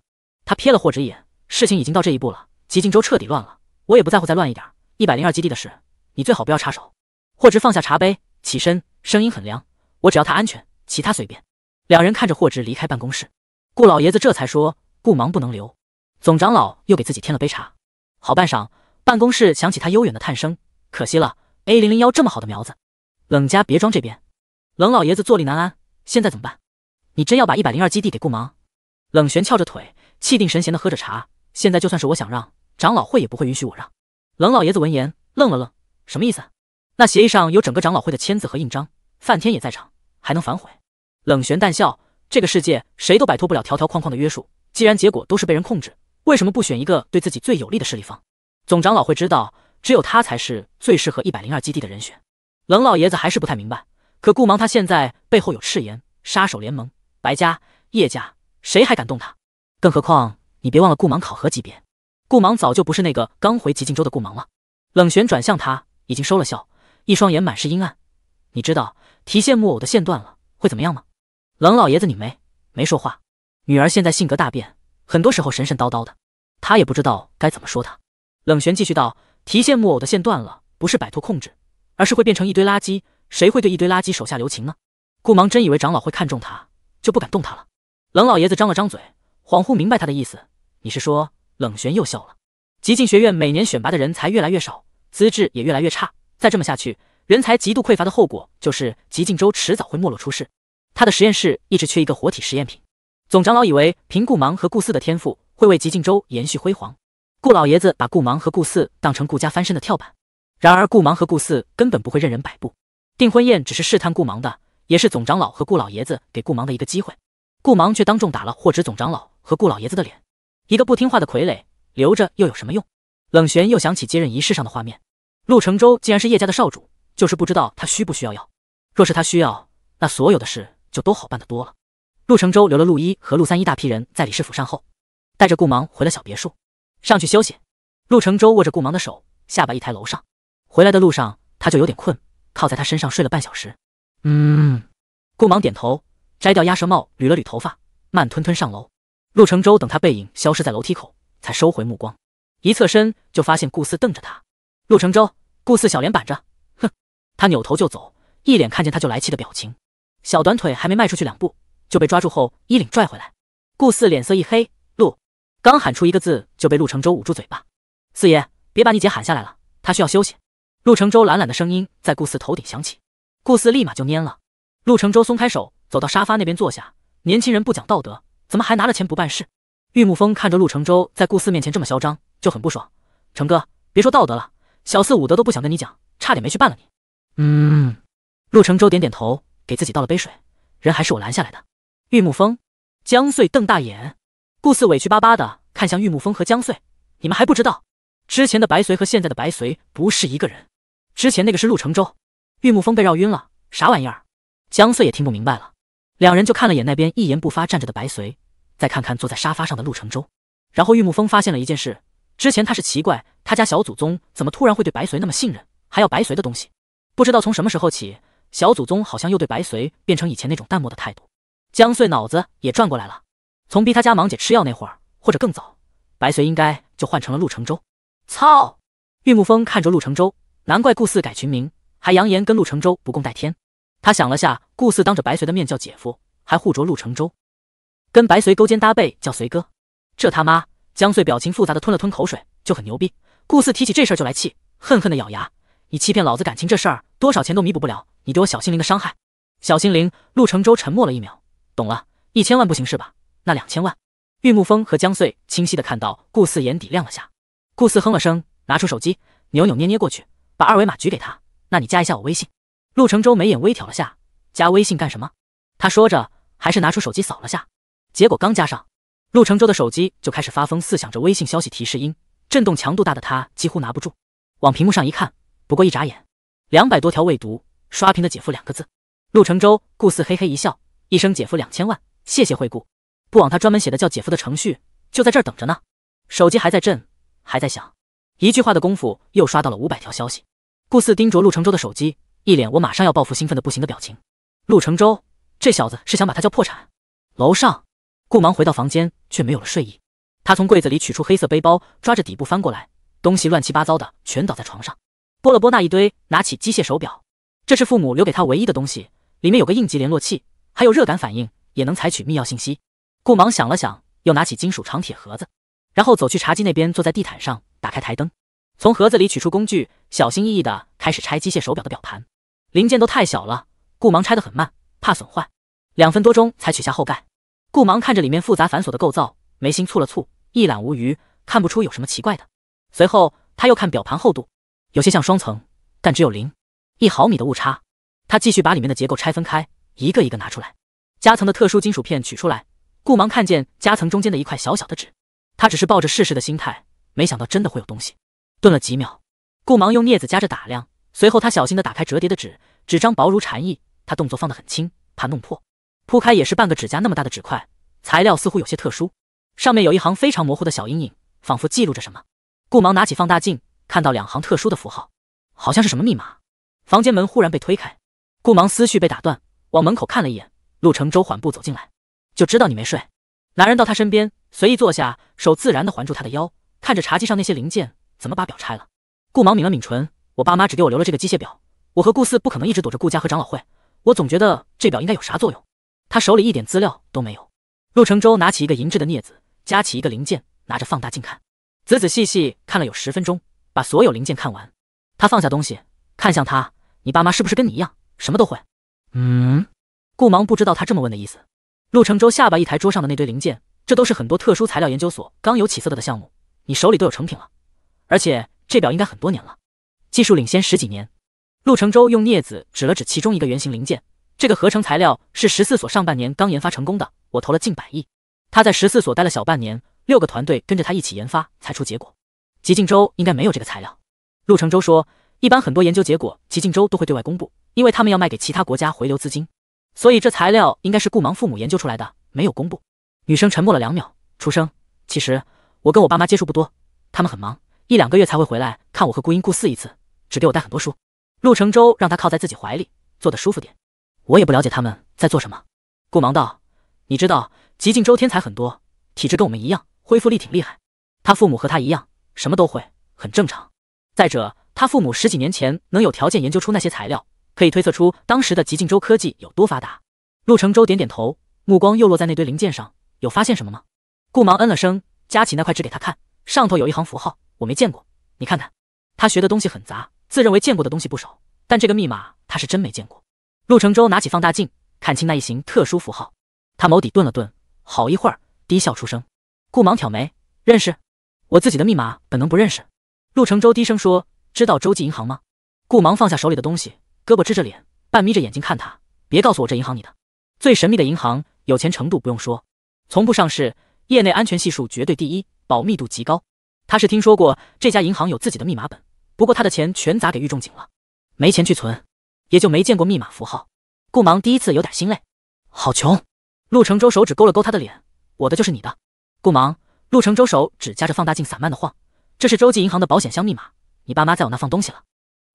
他瞥了霍执一眼，事情已经到这一步了，极境州彻底乱了，我也不在乎再乱一点。一百零二基地的事，你最好不要插手。霍执放下茶杯，起身，声音很凉：“我只要他安全，其他随便。”两人看着霍执离开办公室，顾老爷子这才说：“顾芒不能留。”总长老又给自己添了杯茶。好半晌，办公室响起他悠远的叹声：“可惜了，A 零零幺这么好的苗子。”冷家别庄这边，冷老爷子坐立难安。现在怎么办？你真要把一百零二基地给顾芒？冷玄翘着腿，气定神闲的喝着茶。现在就算是我想让长老会也不会允许我让。冷老爷子闻言愣了愣：“什么意思？那协议上有整个长老会的签字和印章，范天也在场，还能反悔？”冷玄淡笑：“这个世界谁都摆脱不了条条框框的约束。既然结果都是被人控制，为什么不选一个对自己最有利的势力方？总长老会知道，只有他才是最适合一百零二基地的人选。”冷老爷子还是不太明白。可顾芒，他现在背后有赤炎杀手联盟、白家、叶家，谁还敢动他？更何况，你别忘了，顾芒考核级别，顾芒早就不是那个刚回极境州的顾芒了。冷玄转向他，已经收了笑，一双眼满是阴暗。你知道提线木偶的线断了会怎么样吗？冷老爷子你没没说话。女儿现在性格大变，很多时候神神叨叨的，他也不知道该怎么说她。冷玄继续道：“提线木偶的线断了，不是摆脱控制，而是会变成一堆垃圾。谁会对一堆垃圾手下留情呢？”顾芒真以为长老会看中他，就不敢动他了。冷老爷子张了张嘴，恍惚明白他的意思。你是说？冷玄又笑了。极境学院每年选拔的人才越来越少，资质也越来越差。再这么下去，人才极度匮乏的后果就是极境州迟早会没落出世。他的实验室一直缺一个活体实验品。总长老以为凭顾芒和顾四的天赋，会为极境州延续辉煌。顾老爷子把顾芒和顾四当成顾家翻身的跳板。然而，顾芒和顾四根本不会任人摆布。订婚宴只是试探顾芒的，也是总长老和顾老爷子给顾芒的一个机会。顾芒却当众打了霍指总长老和顾老爷子的脸。一个不听话的傀儡，留着又有什么用？冷玄又想起接任仪式上的画面。陆承洲既然是叶家的少主，就是不知道他需不需要要。若是他需要，那所有的事。就都好办得多了。陆承洲留了陆一和陆三一大批人在李氏府善后，带着顾芒回了小别墅，上去休息。陆承洲握着顾芒的手，下巴一抬，楼上。回来的路上他就有点困，靠在他身上睡了半小时。嗯。顾芒点头，摘掉鸭舌帽，捋了捋头发，慢吞吞上楼。陆承洲等他背影消失在楼梯口，才收回目光，一侧身就发现顾四瞪着他。陆承洲，顾四小脸板着，哼。他扭头就走，一脸看见他就来气的表情。小短腿还没迈出去两步，就被抓住后衣领拽回来。顾四脸色一黑，陆刚喊出一个字，就被陆承洲捂住嘴巴。四爷，别把你姐喊下来了，她需要休息。陆承洲懒懒的声音在顾四头顶响起，顾四立马就蔫了。陆承洲松开手，走到沙发那边坐下。年轻人不讲道德，怎么还拿了钱不办事？玉木风看着陆承洲在顾四面前这么嚣张，就很不爽。成哥，别说道德了，小四五德都不想跟你讲，差点没去办了你。嗯。陆承洲点点头。给自己倒了杯水，人还是我拦下来的。玉木风、江穗瞪大眼，顾四委屈巴巴的看向玉木风和江穗：“你们还不知道，之前的白随和现在的白随不是一个人，之前那个是陆承洲。”玉木风被绕晕了，啥玩意儿？江穗也听不明白了，两人就看了眼那边一言不发站着的白随，再看看坐在沙发上的陆承洲，然后玉木风发现了一件事：之前他是奇怪，他家小祖宗怎么突然会对白随那么信任，还要白随的东西，不知道从什么时候起。小祖宗好像又对白随变成以前那种淡漠的态度，江穗脑子也转过来了。从逼他家忙姐吃药那会儿，或者更早，白随应该就换成了陆承洲。操！玉慕风看着陆承洲，难怪顾四改群名，还扬言跟陆承洲不共戴天。他想了下，顾四当着白随的面叫姐夫，还护着陆承洲，跟白随勾肩搭背叫随哥，这他妈……江穗表情复杂的吞了吞口水，就很牛逼。顾四提起这事就来气，恨恨的咬牙。你欺骗老子感情这事儿，多少钱都弥补不了你对我小心灵的伤害。小心灵，陆承洲沉默了一秒，懂了。一千万不行是吧？那两千万。玉慕风和江岁清晰的看到顾四眼底亮了下。顾四哼了声，拿出手机，扭扭捏捏过去，把二维码举给他。那你加一下我微信。陆承洲眉眼微挑了下，加微信干什么？他说着，还是拿出手机扫了下。结果刚加上，陆承洲的手机就开始发疯，似想着微信消息提示音，震动强度大的他几乎拿不住。往屏幕上一看。不过一眨眼，两百多条未读，刷屏的“姐夫”两个字。陆承洲顾四嘿嘿一笑，一声“姐夫”两千万，谢谢惠顾，不枉他专门写的叫“姐夫”的程序，就在这儿等着呢。手机还在震，还在响，一句话的功夫又刷到了五百条消息。顾四盯着陆承洲的手机，一脸我马上要报复，兴奋的不行的表情。陆承洲这小子是想把他叫破产。楼上，顾芒回到房间，却没有了睡意。他从柜子里取出黑色背包，抓着底部翻过来，东西乱七八糟的全倒在床上。拨了拨那一堆，拿起机械手表，这是父母留给他唯一的东西，里面有个应急联络器，还有热感反应，也能采取密钥信息。顾芒想了想，又拿起金属长铁盒子，然后走去茶几那边，坐在地毯上，打开台灯，从盒子里取出工具，小心翼翼地开始拆机械手表的表盘。零件都太小了，顾芒拆得很慢，怕损坏，两分多钟才取下后盖。顾芒看着里面复杂繁琐的构造，眉心蹙了蹙，一览无余，看不出有什么奇怪的。随后他又看表盘厚度。有些像双层，但只有零一毫米的误差。他继续把里面的结构拆分开，一个一个拿出来。夹层的特殊金属片取出来，顾芒看见夹层中间的一块小小的纸。他只是抱着试试的心态，没想到真的会有东西。顿了几秒，顾芒用镊子夹着打量，随后他小心的打开折叠的纸，纸张薄如蝉翼，他动作放得很轻，怕弄破。铺开也是半个指甲那么大的纸块，材料似乎有些特殊，上面有一行非常模糊的小阴影，仿佛记录着什么。顾芒拿起放大镜。看到两行特殊的符号，好像是什么密码。房间门忽然被推开，顾芒思绪被打断，往门口看了一眼。陆承洲缓步走进来，就知道你没睡。男人到他身边，随意坐下，手自然的环住他的腰，看着茶几上那些零件，怎么把表拆了？顾芒抿了抿唇，我爸妈只给我留了这个机械表，我和顾四不可能一直躲着顾家和长老会。我总觉得这表应该有啥作用。他手里一点资料都没有。陆承洲拿起一个银质的镊子，夹起一个零件，拿着放大镜看，仔仔细细看了有十分钟。把所有零件看完，他放下东西，看向他：“你爸妈是不是跟你一样，什么都会？”嗯，顾芒不知道他这么问的意思。陆承洲下巴一抬，桌上的那堆零件，这都是很多特殊材料研究所刚有起色的的项目，你手里都有成品了。而且这表应该很多年了，技术领先十几年。陆承洲用镊子指了指其中一个圆形零件，这个合成材料是十四所上半年刚研发成功的，我投了近百亿。他在十四所待了小半年，六个团队跟着他一起研发才出结果。极境州应该没有这个材料，陆承洲说：“一般很多研究结果，极境州都会对外公布，因为他们要卖给其他国家回流资金，所以这材料应该是顾芒父母研究出来的，没有公布。”女生沉默了两秒，出声：“其实我跟我爸妈接触不多，他们很忙，一两个月才会回来看我和顾英、顾四一次，只给我带很多书。”陆承洲让她靠在自己怀里，坐的舒服点。我也不了解他们在做什么。顾芒道：“你知道极境州天才很多，体质跟我们一样，恢复力挺厉害。他父母和他一样。”什么都会很正常。再者，他父母十几年前能有条件研究出那些材料，可以推测出当时的极境州科技有多发达。陆承洲点点头，目光又落在那堆零件上，有发现什么吗？顾芒嗯了声，夹起那块纸给他看，上头有一行符号，我没见过，你看看。他学的东西很杂，自认为见过的东西不少，但这个密码他是真没见过。陆承洲拿起放大镜，看清那一行特殊符号，他眸底顿了顿，好一会儿，低笑出声。顾芒挑眉，认识？我自己的密码本能不认识？陆承洲低声说：“知道洲际银行吗？”顾芒放下手里的东西，胳膊支着脸，半眯着眼睛看他。别告诉我这银行你的最神秘的银行，有钱程度不用说，从不上市，业内安全系数绝对第一，保密度极高。他是听说过这家银行有自己的密码本，不过他的钱全砸给玉仲景了，没钱去存，也就没见过密码符号。顾芒第一次有点心累，好穷。陆承洲手指勾了勾他的脸，我的就是你的，顾芒。陆承洲手指夹着放大镜，散漫的晃。这是洲际银行的保险箱密码，你爸妈在我那放东西了。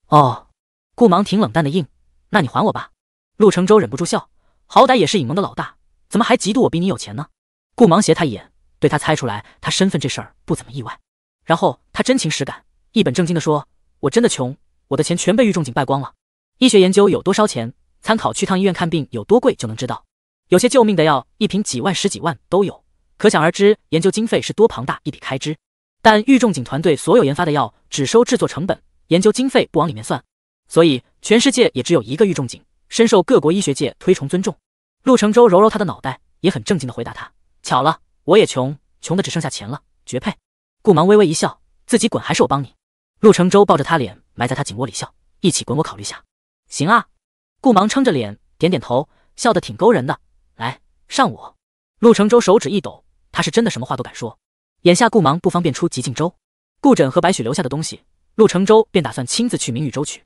哦，顾芒挺冷淡的应。那你还我吧。陆承洲忍不住笑，好歹也是影盟的老大，怎么还嫉妒我比你有钱呢？顾芒斜他一眼，对他猜出来他身份这事儿不怎么意外。然后他真情实感，一本正经的说，我真的穷，我的钱全被郁仲景败光了。医学研究有多烧钱，参考去趟医院看病有多贵就能知道，有些救命的药，一瓶几万、十几万都有。可想而知，研究经费是多庞大一笔开支。但玉仲景团队所有研发的药只收制作成本，研究经费不往里面算，所以全世界也只有一个玉仲景，深受各国医学界推崇尊重。陆承洲揉揉他的脑袋，也很正经的回答他：“巧了，我也穷，穷的只剩下钱了，绝配。”顾芒微微一笑：“自己滚还是我帮你？”陆承洲抱着他脸埋在他颈窝里笑：“一起滚，我考虑下。”行啊，顾芒撑着脸点点头，笑得挺勾人的。来，上我。陆承洲手指一抖。他是真的什么话都敢说。眼下顾芒不方便出极境州，顾枕和白雪留下的东西，陆承洲便打算亲自去明宇州取。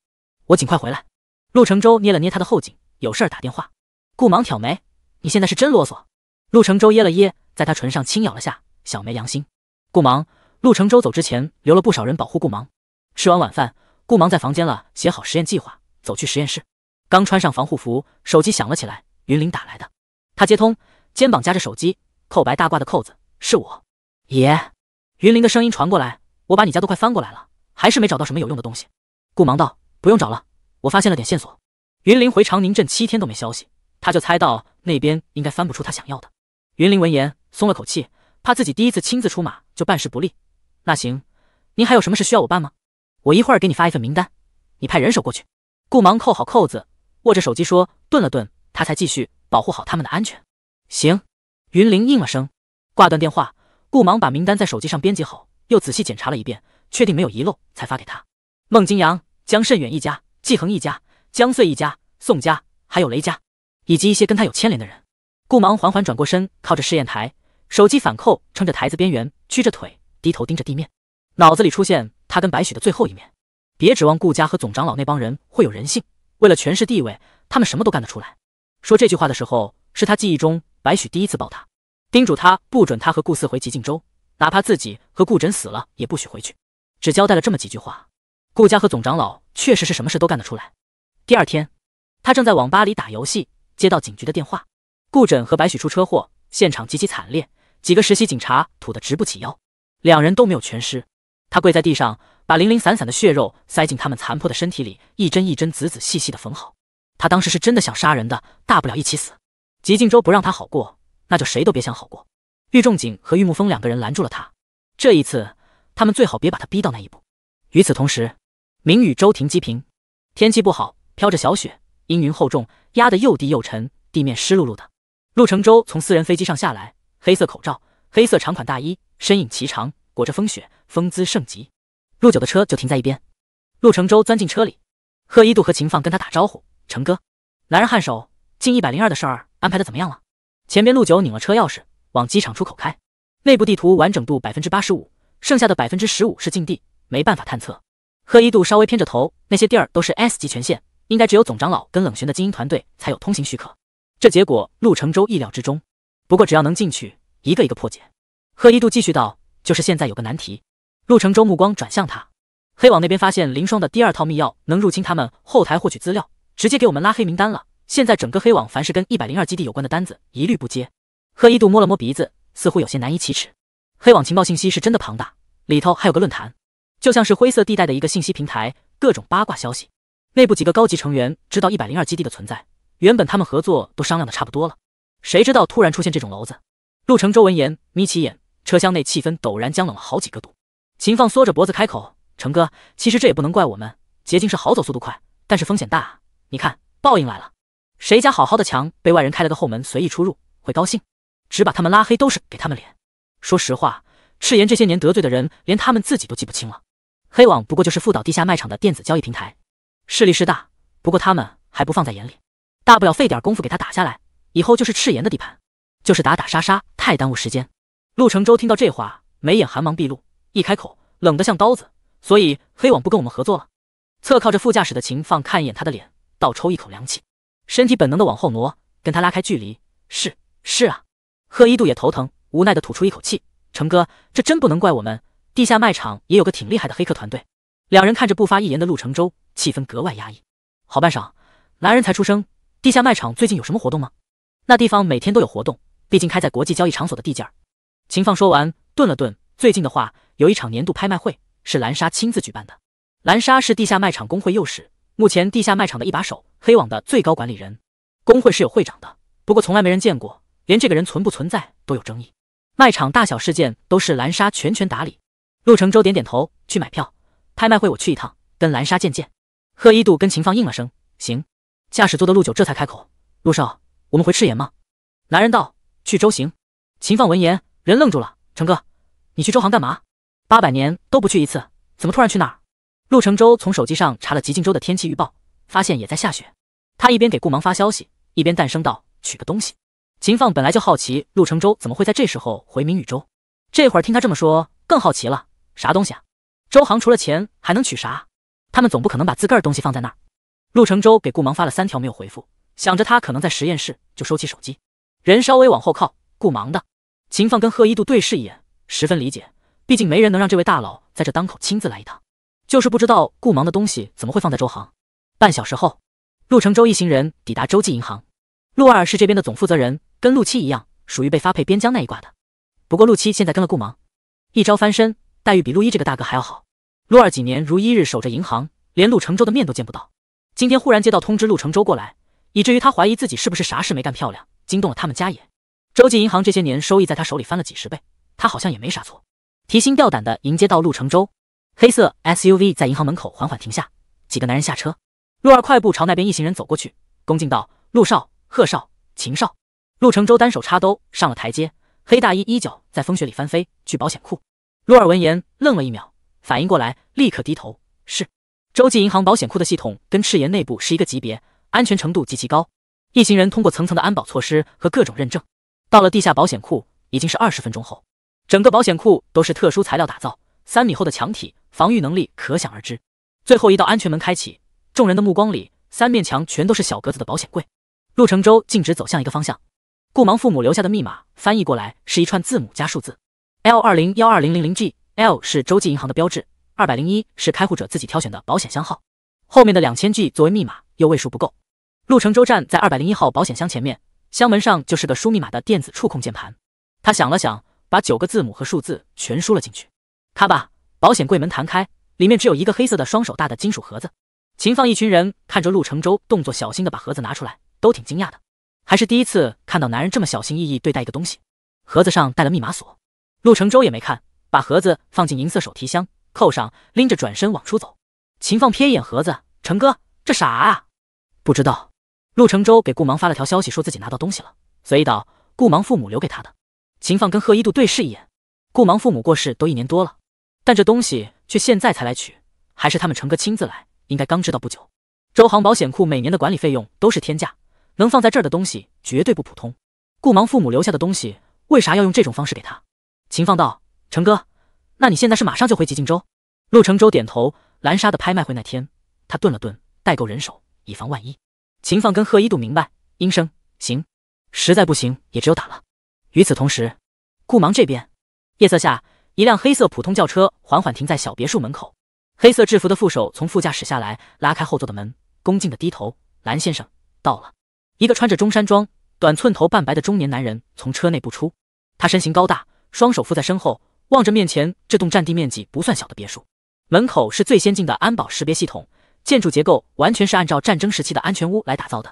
我尽快回来。陆承洲捏了捏他的后颈，有事儿打电话。顾芒挑眉，你现在是真啰嗦。陆承洲噎了噎，在他唇上轻咬了下，小没良心。顾芒，陆承洲走之前留了不少人保护顾芒。吃完晚饭，顾芒在房间了写好实验计划，走去实验室。刚穿上防护服，手机响了起来，云林打来的。他接通，肩膀夹着手机。扣白大褂的扣子是我，爷。云林的声音传过来，我把你家都快翻过来了，还是没找到什么有用的东西。顾忙道：“不用找了，我发现了点线索。”云林回长宁镇七天都没消息，他就猜到那边应该翻不出他想要的。云林闻言松了口气，怕自己第一次亲自出马就办事不利。那行，您还有什么事需要我办吗？我一会儿给你发一份名单，你派人手过去。顾忙扣好扣子，握着手机说，顿了顿，他才继续：“保护好他们的安全。”行。云灵应了声，挂断电话。顾芒把名单在手机上编辑好，又仔细检查了一遍，确定没有遗漏，才发给他。孟金阳、江慎远一家、季恒一家、江穗一家、宋家，还有雷家，以及一些跟他有牵连的人。顾芒缓缓转过身，靠着试验台，手机反扣撑着台子边缘，屈着腿，低头盯着地面，脑子里出现他跟白雪的最后一面。别指望顾家和总长老那帮人会有人性，为了权势地位，他们什么都干得出来。说这句话的时候，是他记忆中。白许第一次抱他，叮嘱他不准他和顾四回极境州，哪怕自己和顾枕死了也不许回去，只交代了这么几句话。顾家和总长老确实是什么事都干得出来。第二天，他正在网吧里打游戏，接到警局的电话，顾枕和白许出车祸，现场极其惨烈，几个实习警察吐得直不起腰，两人都没有全尸。他跪在地上，把零零散散的血肉塞进他们残破的身体里，一针一针仔仔细细的缝好。他当时是真的想杀人的，大不了一起死。吉静州不让他好过，那就谁都别想好过。郁仲景和玉慕风两个人拦住了他。这一次，他们最好别把他逼到那一步。与此同时，明宇洲停机坪，天气不好，飘着小雪，阴云厚重，压得又低又沉，地面湿漉漉的。陆承洲从私人飞机上下来，黑色口罩，黑色长款大衣，身影颀长，裹着风雪，风姿盛极。陆九的车就停在一边，陆承洲钻进车里，贺一度和秦放跟他打招呼：“成哥。”男人颔首：“近一百零二的事儿。”安排的怎么样了？前边陆九拧了车钥匙，往机场出口开。内部地图完整度百分之八十五，剩下的百分之十五是禁地，没办法探测。贺一度稍微偏着头，那些地儿都是 S 级权限，应该只有总长老跟冷玄的精英团队才有通行许可。这结果陆承洲意料之中，不过只要能进去，一个一个破解。贺一度继续道：“就是现在有个难题。”陆承洲目光转向他，黑网那边发现林霜的第二套密钥能入侵他们后台获取资料，直接给我们拉黑名单了。现在整个黑网，凡是跟一百零二基地有关的单子，一律不接。贺一度摸了摸鼻子，似乎有些难以启齿。黑网情报信息是真的庞大，里头还有个论坛，就像是灰色地带的一个信息平台，各种八卦消息。内部几个高级成员知道一百零二基地的存在，原本他们合作都商量的差不多了，谁知道突然出现这种娄子。陆承洲闻言眯起眼，车厢内气氛陡然僵冷了好几个度。秦放缩着脖子开口：“成哥，其实这也不能怪我们，捷径是好走，速度快，但是风险大啊。你看，报应来了。”谁家好好的墙被外人开了个后门随意出入，会高兴？只把他们拉黑都是给他们脸。说实话，赤炎这些年得罪的人，连他们自己都记不清了。黑网不过就是富岛地下卖场的电子交易平台，势力是大，不过他们还不放在眼里，大不了费点功夫给他打下来，以后就是赤炎的地盘。就是打打杀杀，太耽误时间。陆承洲听到这话，眉眼寒芒毕露，一开口冷得像刀子。所以黑网不跟我们合作了。侧靠着副驾驶的秦放看一眼他的脸，倒抽一口凉气。身体本能的往后挪，跟他拉开距离。是是啊，贺一度也头疼，无奈的吐出一口气。成哥，这真不能怪我们。地下卖场也有个挺厉害的黑客团队。两人看着不发一言的陆承洲，气氛格外压抑。好半晌，男人才出声：“地下卖场最近有什么活动吗？”那地方每天都有活动，毕竟开在国际交易场所的地界儿。秦放说完，顿了顿：“最近的话，有一场年度拍卖会，是兰莎亲自举办的。兰莎是地下卖场工会右使。”目前地下卖场的一把手，黑网的最高管理人，工会是有会长的，不过从来没人见过，连这个人存不存在都有争议。卖场大小事件都是蓝鲨全权打理。陆承洲点点头，去买票，拍卖会我去一趟，跟蓝鲨见见。贺一度跟秦放应了声，行。驾驶座的陆九这才开口，陆少，我们回赤岩吗？男人道，去周行。秦放闻言，人愣住了，成哥，你去周行干嘛？八百年都不去一次，怎么突然去那儿？陆承洲从手机上查了吉靖州的天气预报，发现也在下雪。他一边给顾芒发消息，一边诞声道：“取个东西。”秦放本来就好奇陆承洲怎么会在这时候回明宇州，这会儿听他这么说，更好奇了。啥东西啊？周航除了钱还能取啥？他们总不可能把自个儿东西放在那儿。陆承洲给顾芒发了三条没有回复，想着他可能在实验室，就收起手机，人稍微往后靠。顾芒的秦放跟贺一度对视一眼，十分理解，毕竟没人能让这位大佬在这当口亲自来一趟。就是不知道顾芒的东西怎么会放在周行。半小时后，陆承洲一行人抵达洲际银行。陆二是这边的总负责人，跟陆七一样，属于被发配边疆那一挂的。不过陆七现在跟了顾芒，一朝翻身，待遇比陆一这个大哥还要好。陆二几年如一日守着银行，连陆承洲的面都见不到。今天忽然接到通知，陆承洲过来，以至于他怀疑自己是不是啥事没干漂亮，惊动了他们家也。洲际银行这些年收益在他手里翻了几十倍，他好像也没啥错，提心吊胆的迎接到陆承洲。黑色 S U V 在银行门口缓缓停下，几个男人下车。陆二快步朝那边一行人走过去，恭敬道：“陆少、贺少、秦少。”陆承洲单手插兜上了台阶，黑大衣衣角在风雪里翻飞。去保险库。陆二闻言愣了一秒，反应过来，立刻低头：“是。”洲际银行保险库的系统跟赤岩内部是一个级别，安全程度极其高。一行人通过层层的安保措施和各种认证，到了地下保险库，已经是二十分钟后。整个保险库都是特殊材料打造。三米厚的墙体，防御能力可想而知。最后一道安全门开启，众人的目光里，三面墙全都是小格子的保险柜。陆承洲径直走向一个方向。顾芒父母留下的密码翻译过来是一串字母加数字，L 二零幺二零零零 G。L 是洲际银行的标志，二百零一是开户者自己挑选的保险箱号，后面的两千 G 作为密码又位数不够。陆承洲站在二百零一号保险箱前面，箱门上就是个输密码的电子触控键盘。他想了想，把九个字母和数字全输了进去。他把保险柜门弹开，里面只有一个黑色的双手大的金属盒子。秦放一群人看着陆承洲动作小心的把盒子拿出来，都挺惊讶的，还是第一次看到男人这么小心翼翼对待一个东西。盒子上带了密码锁，陆承洲也没看，把盒子放进银色手提箱，扣上，拎着转身往出走。秦放瞥一眼盒子，成哥，这啥啊？不知道。陆承洲给顾芒发了条消息，说自己拿到东西了，随意道，顾芒父母留给他的。秦放跟贺一度对视一眼，顾芒父母过世都一年多了。但这东西却现在才来取，还是他们成哥亲自来，应该刚知道不久。周行保险库每年的管理费用都是天价，能放在这儿的东西绝对不普通。顾芒父母留下的东西，为啥要用这种方式给他？秦放道：“成哥，那你现在是马上就回吉靖州？”陆成洲点头。蓝沙的拍卖会那天，他顿了顿，代购人手，以防万一。秦放跟贺一渡明白，应声行，实在不行也只有打了。与此同时，顾芒这边，夜色下。一辆黑色普通轿车缓缓停在小别墅门口，黑色制服的副手从副驾驶下来，拉开后座的门，恭敬的低头：“蓝先生到了。”一个穿着中山装、短寸头、半白的中年男人从车内步出，他身形高大，双手附在身后，望着面前这栋占地面积不算小的别墅。门口是最先进的安保识别系统，建筑结构完全是按照战争时期的安全屋来打造的。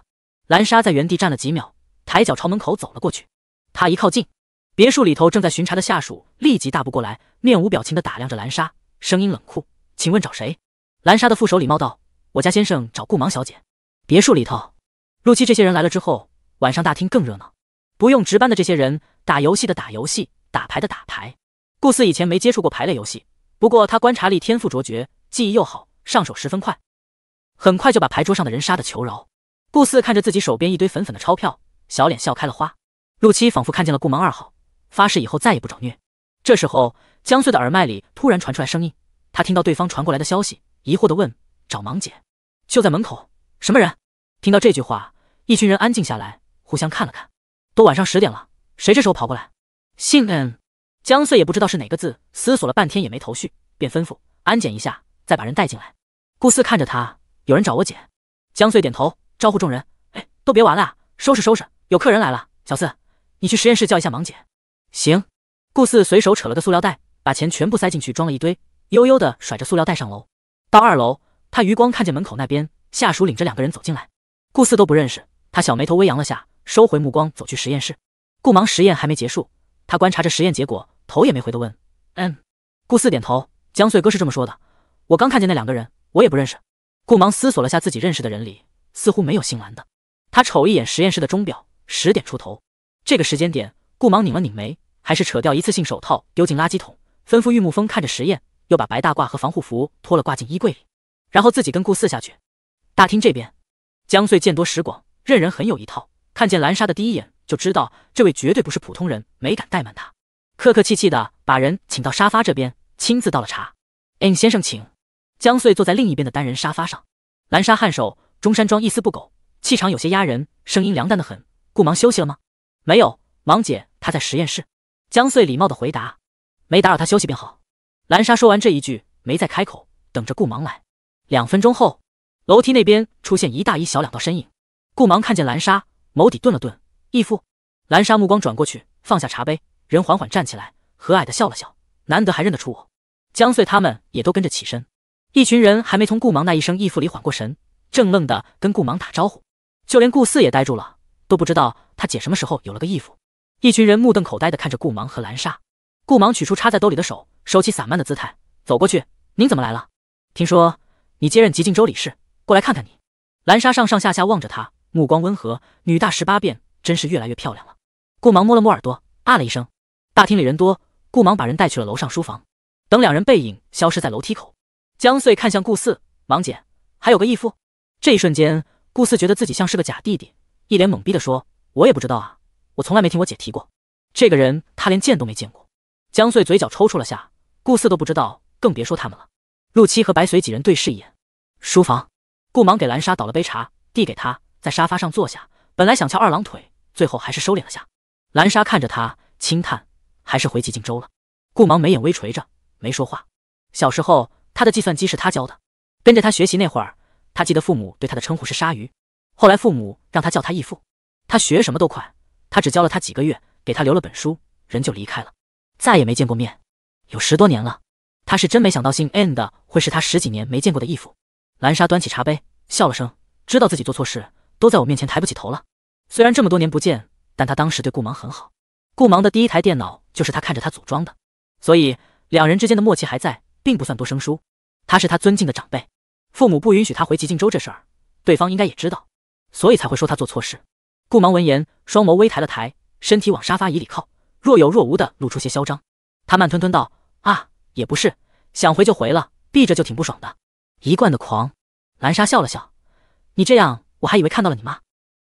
蓝莎在原地站了几秒，抬脚朝门口走了过去。他一靠近，别墅里头正在巡查的下属立即大步过来，面无表情的打量着兰莎，声音冷酷：“请问找谁？”兰莎的副手礼貌道：“我家先生找顾芒小姐。”别墅里头，陆七这些人来了之后，晚上大厅更热闹。不用值班的这些人，打游戏的打游戏，打牌的打牌。顾四以前没接触过牌类游戏，不过他观察力天赋卓绝，记忆又好，上手十分快，很快就把牌桌上的人杀的求饶。顾四看着自己手边一堆粉粉的钞票，小脸笑开了花。陆七仿佛看见了顾芒二号。发誓以后再也不找虐。这时候，江穗的耳麦里突然传出来声音，他听到对方传过来的消息，疑惑的问：“找芒姐？就在门口，什么人？”听到这句话，一群人安静下来，互相看了看。都晚上十点了，谁这时候跑过来？姓嗯。江穗也不知道是哪个字，思索了半天也没头绪，便吩咐：“安检一下，再把人带进来。”顾四看着他：“有人找我姐。”江穗点头，招呼众人：“哎，都别玩了，收拾收拾，有客人来了。小四，你去实验室叫一下芒姐。”行，顾四随手扯了个塑料袋，把钱全部塞进去，装了一堆，悠悠的甩着塑料袋上楼。到二楼，他余光看见门口那边下属领着两个人走进来，顾四都不认识。他小眉头微扬了下，收回目光，走去实验室。顾芒实验还没结束，他观察着实验结果，头也没回的问：“嗯？”顾四点头，江穗哥是这么说的。我刚看见那两个人，我也不认识。顾芒思索了下自己认识的人里，似乎没有姓蓝的。他瞅一眼实验室的钟表，十点出头，这个时间点。顾芒拧了拧眉，还是扯掉一次性手套丢进垃圾桶，吩咐玉木风看着实验，又把白大褂和防护服脱了挂进衣柜里，然后自己跟顾四下去。大厅这边，江穗见多识广，认人很有一套。看见兰莎的第一眼就知道这位绝对不是普通人，没敢怠慢他，客客气气的把人请到沙发这边，亲自倒了茶。N 先生请。江穗坐在另一边的单人沙发上，兰莎颔首，中山装一丝不苟，气场有些压人，声音凉淡的很。顾芒休息了吗？没有，芒姐。他在实验室，江穗礼貌的回答，没打扰他休息便好。兰莎说完这一句，没再开口，等着顾芒来。两分钟后，楼梯那边出现一大一小两道身影。顾芒看见兰莎，眸底顿了顿。义父，兰莎目光转过去，放下茶杯，人缓缓站起来，和蔼的笑了笑。难得还认得出我。江穗他们也都跟着起身。一群人还没从顾芒那一声义父里缓过神，正愣的跟顾芒打招呼。就连顾四也呆住了，都不知道他姐什么时候有了个义父。一群人目瞪口呆地看着顾芒和兰莎。顾芒取出插在兜里的手，收起散漫的姿态，走过去：“您怎么来了？听说你接任极境州理事，过来看看你。”兰莎上上下下望着他，目光温和。女大十八变，真是越来越漂亮了。顾芒摸了摸耳朵，啊了一声。大厅里人多，顾芒把人带去了楼上书房。等两人背影消失在楼梯口，江穗看向顾四：“芒姐，还有个义父。”这一瞬间，顾四觉得自己像是个假弟弟，一脸懵逼地说：“我也不知道啊。”我从来没听我姐提过这个人，她连见都没见过。江穗嘴角抽搐了下，顾四都不知道，更别说他们了。陆七和白随几人对视一眼，书房。顾芒给兰莎倒了杯茶，递给她，在沙发上坐下。本来想翘二郎腿，最后还是收敛了下。兰莎看着他，轻叹，还是回寂静州了。顾芒眉眼微垂着，没说话。小时候，他的计算机是他教的，跟着他学习那会儿，他记得父母对他的称呼是“鲨鱼”。后来父母让他叫他义父，他学什么都快。他只教了他几个月，给他留了本书，人就离开了，再也没见过面。有十多年了，他是真没想到姓 N 的会是他十几年没见过的义父。兰莎端起茶杯，笑了声，知道自己做错事，都在我面前抬不起头了。虽然这么多年不见，但他当时对顾芒很好。顾芒的第一台电脑就是他看着他组装的，所以两人之间的默契还在，并不算多生疏。他是他尊敬的长辈，父母不允许他回吉靖州这事儿，对方应该也知道，所以才会说他做错事。顾芒闻言，双眸微抬了抬，身体往沙发椅里靠，若有若无的露出些嚣张。他慢吞吞道：“啊，也不是，想回就回了，避着就挺不爽的。”一贯的狂。兰莎笑了笑：“你这样，我还以为看到了你妈。”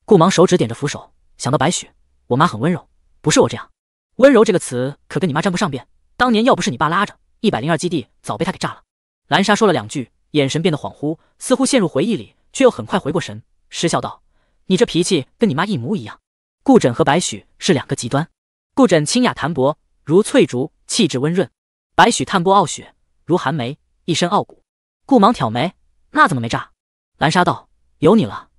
顾芒手指点着扶手，想到白雪：“我妈很温柔，不是我这样。温柔这个词，可跟你妈沾不上边。当年要不是你爸拉着，一百零二基地早被他给炸了。”兰莎说了两句，眼神变得恍惚，似乎陷入回忆里，却又很快回过神，失笑道。你这脾气跟你妈一模一样。顾枕和白许是两个极端，顾枕清雅淡薄，如翠竹，气质温润；白许淡泊傲雪，如寒梅，一身傲骨。顾芒挑眉，那怎么没炸？兰莎道：“有你了，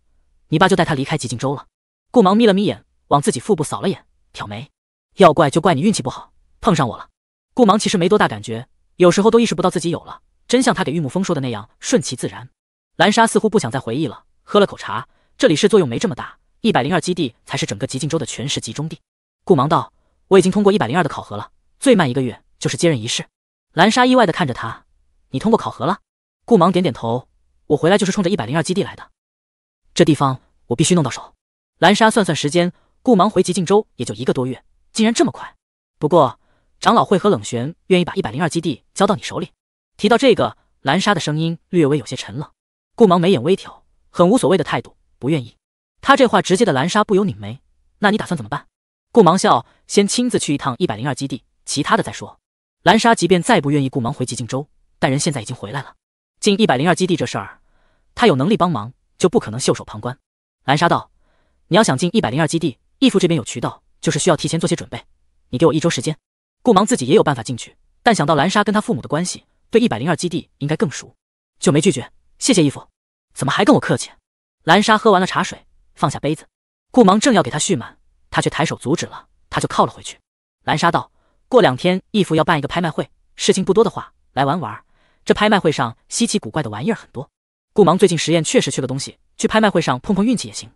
你爸就带他离开极境州了。”顾芒眯了眯眼，往自己腹部扫了眼，挑眉：“要怪就怪你运气不好，碰上我了。”顾芒其实没多大感觉，有时候都意识不到自己有了，真像他给玉木风说的那样，顺其自然。兰莎似乎不想再回忆了，喝了口茶。这里是作用没这么大，一百零二基地才是整个极境州的全市集中地。顾芒道：“我已经通过一百零二的考核了，最慢一个月就是接任仪式。”蓝莎意外的看着他：“你通过考核了？”顾芒点点头：“我回来就是冲着一百零二基地来的，这地方我必须弄到手。”蓝莎算算时间，顾芒回极境州也就一个多月，竟然这么快。不过长老会和冷玄愿意把一百零二基地交到你手里？提到这个，蓝莎的声音略微有些沉冷。顾芒眉眼微挑，很无所谓的态度。不愿意，他这话直接的蓝莎不由拧眉。那你打算怎么办？顾芒笑，先亲自去一趟一百零二基地，其他的再说。蓝沙即便再不愿意，顾芒回极境州，但人现在已经回来了。进一百零二基地这事儿，他有能力帮忙，就不可能袖手旁观。蓝沙道，你要想进一百零二基地，义父这边有渠道，就是需要提前做些准备。你给我一周时间。顾芒自己也有办法进去，但想到蓝沙跟他父母的关系，对一百零二基地应该更熟，就没拒绝。谢谢义父，怎么还跟我客气？兰莎喝完了茶水，放下杯子，顾芒正要给他续满，他却抬手阻止了，他就靠了回去。兰莎道：“过两天义父要办一个拍卖会，事情不多的话，来玩玩。这拍卖会上稀奇古怪的玩意儿很多。”顾芒最近实验确实缺个东西，去拍卖会上碰碰运气也行。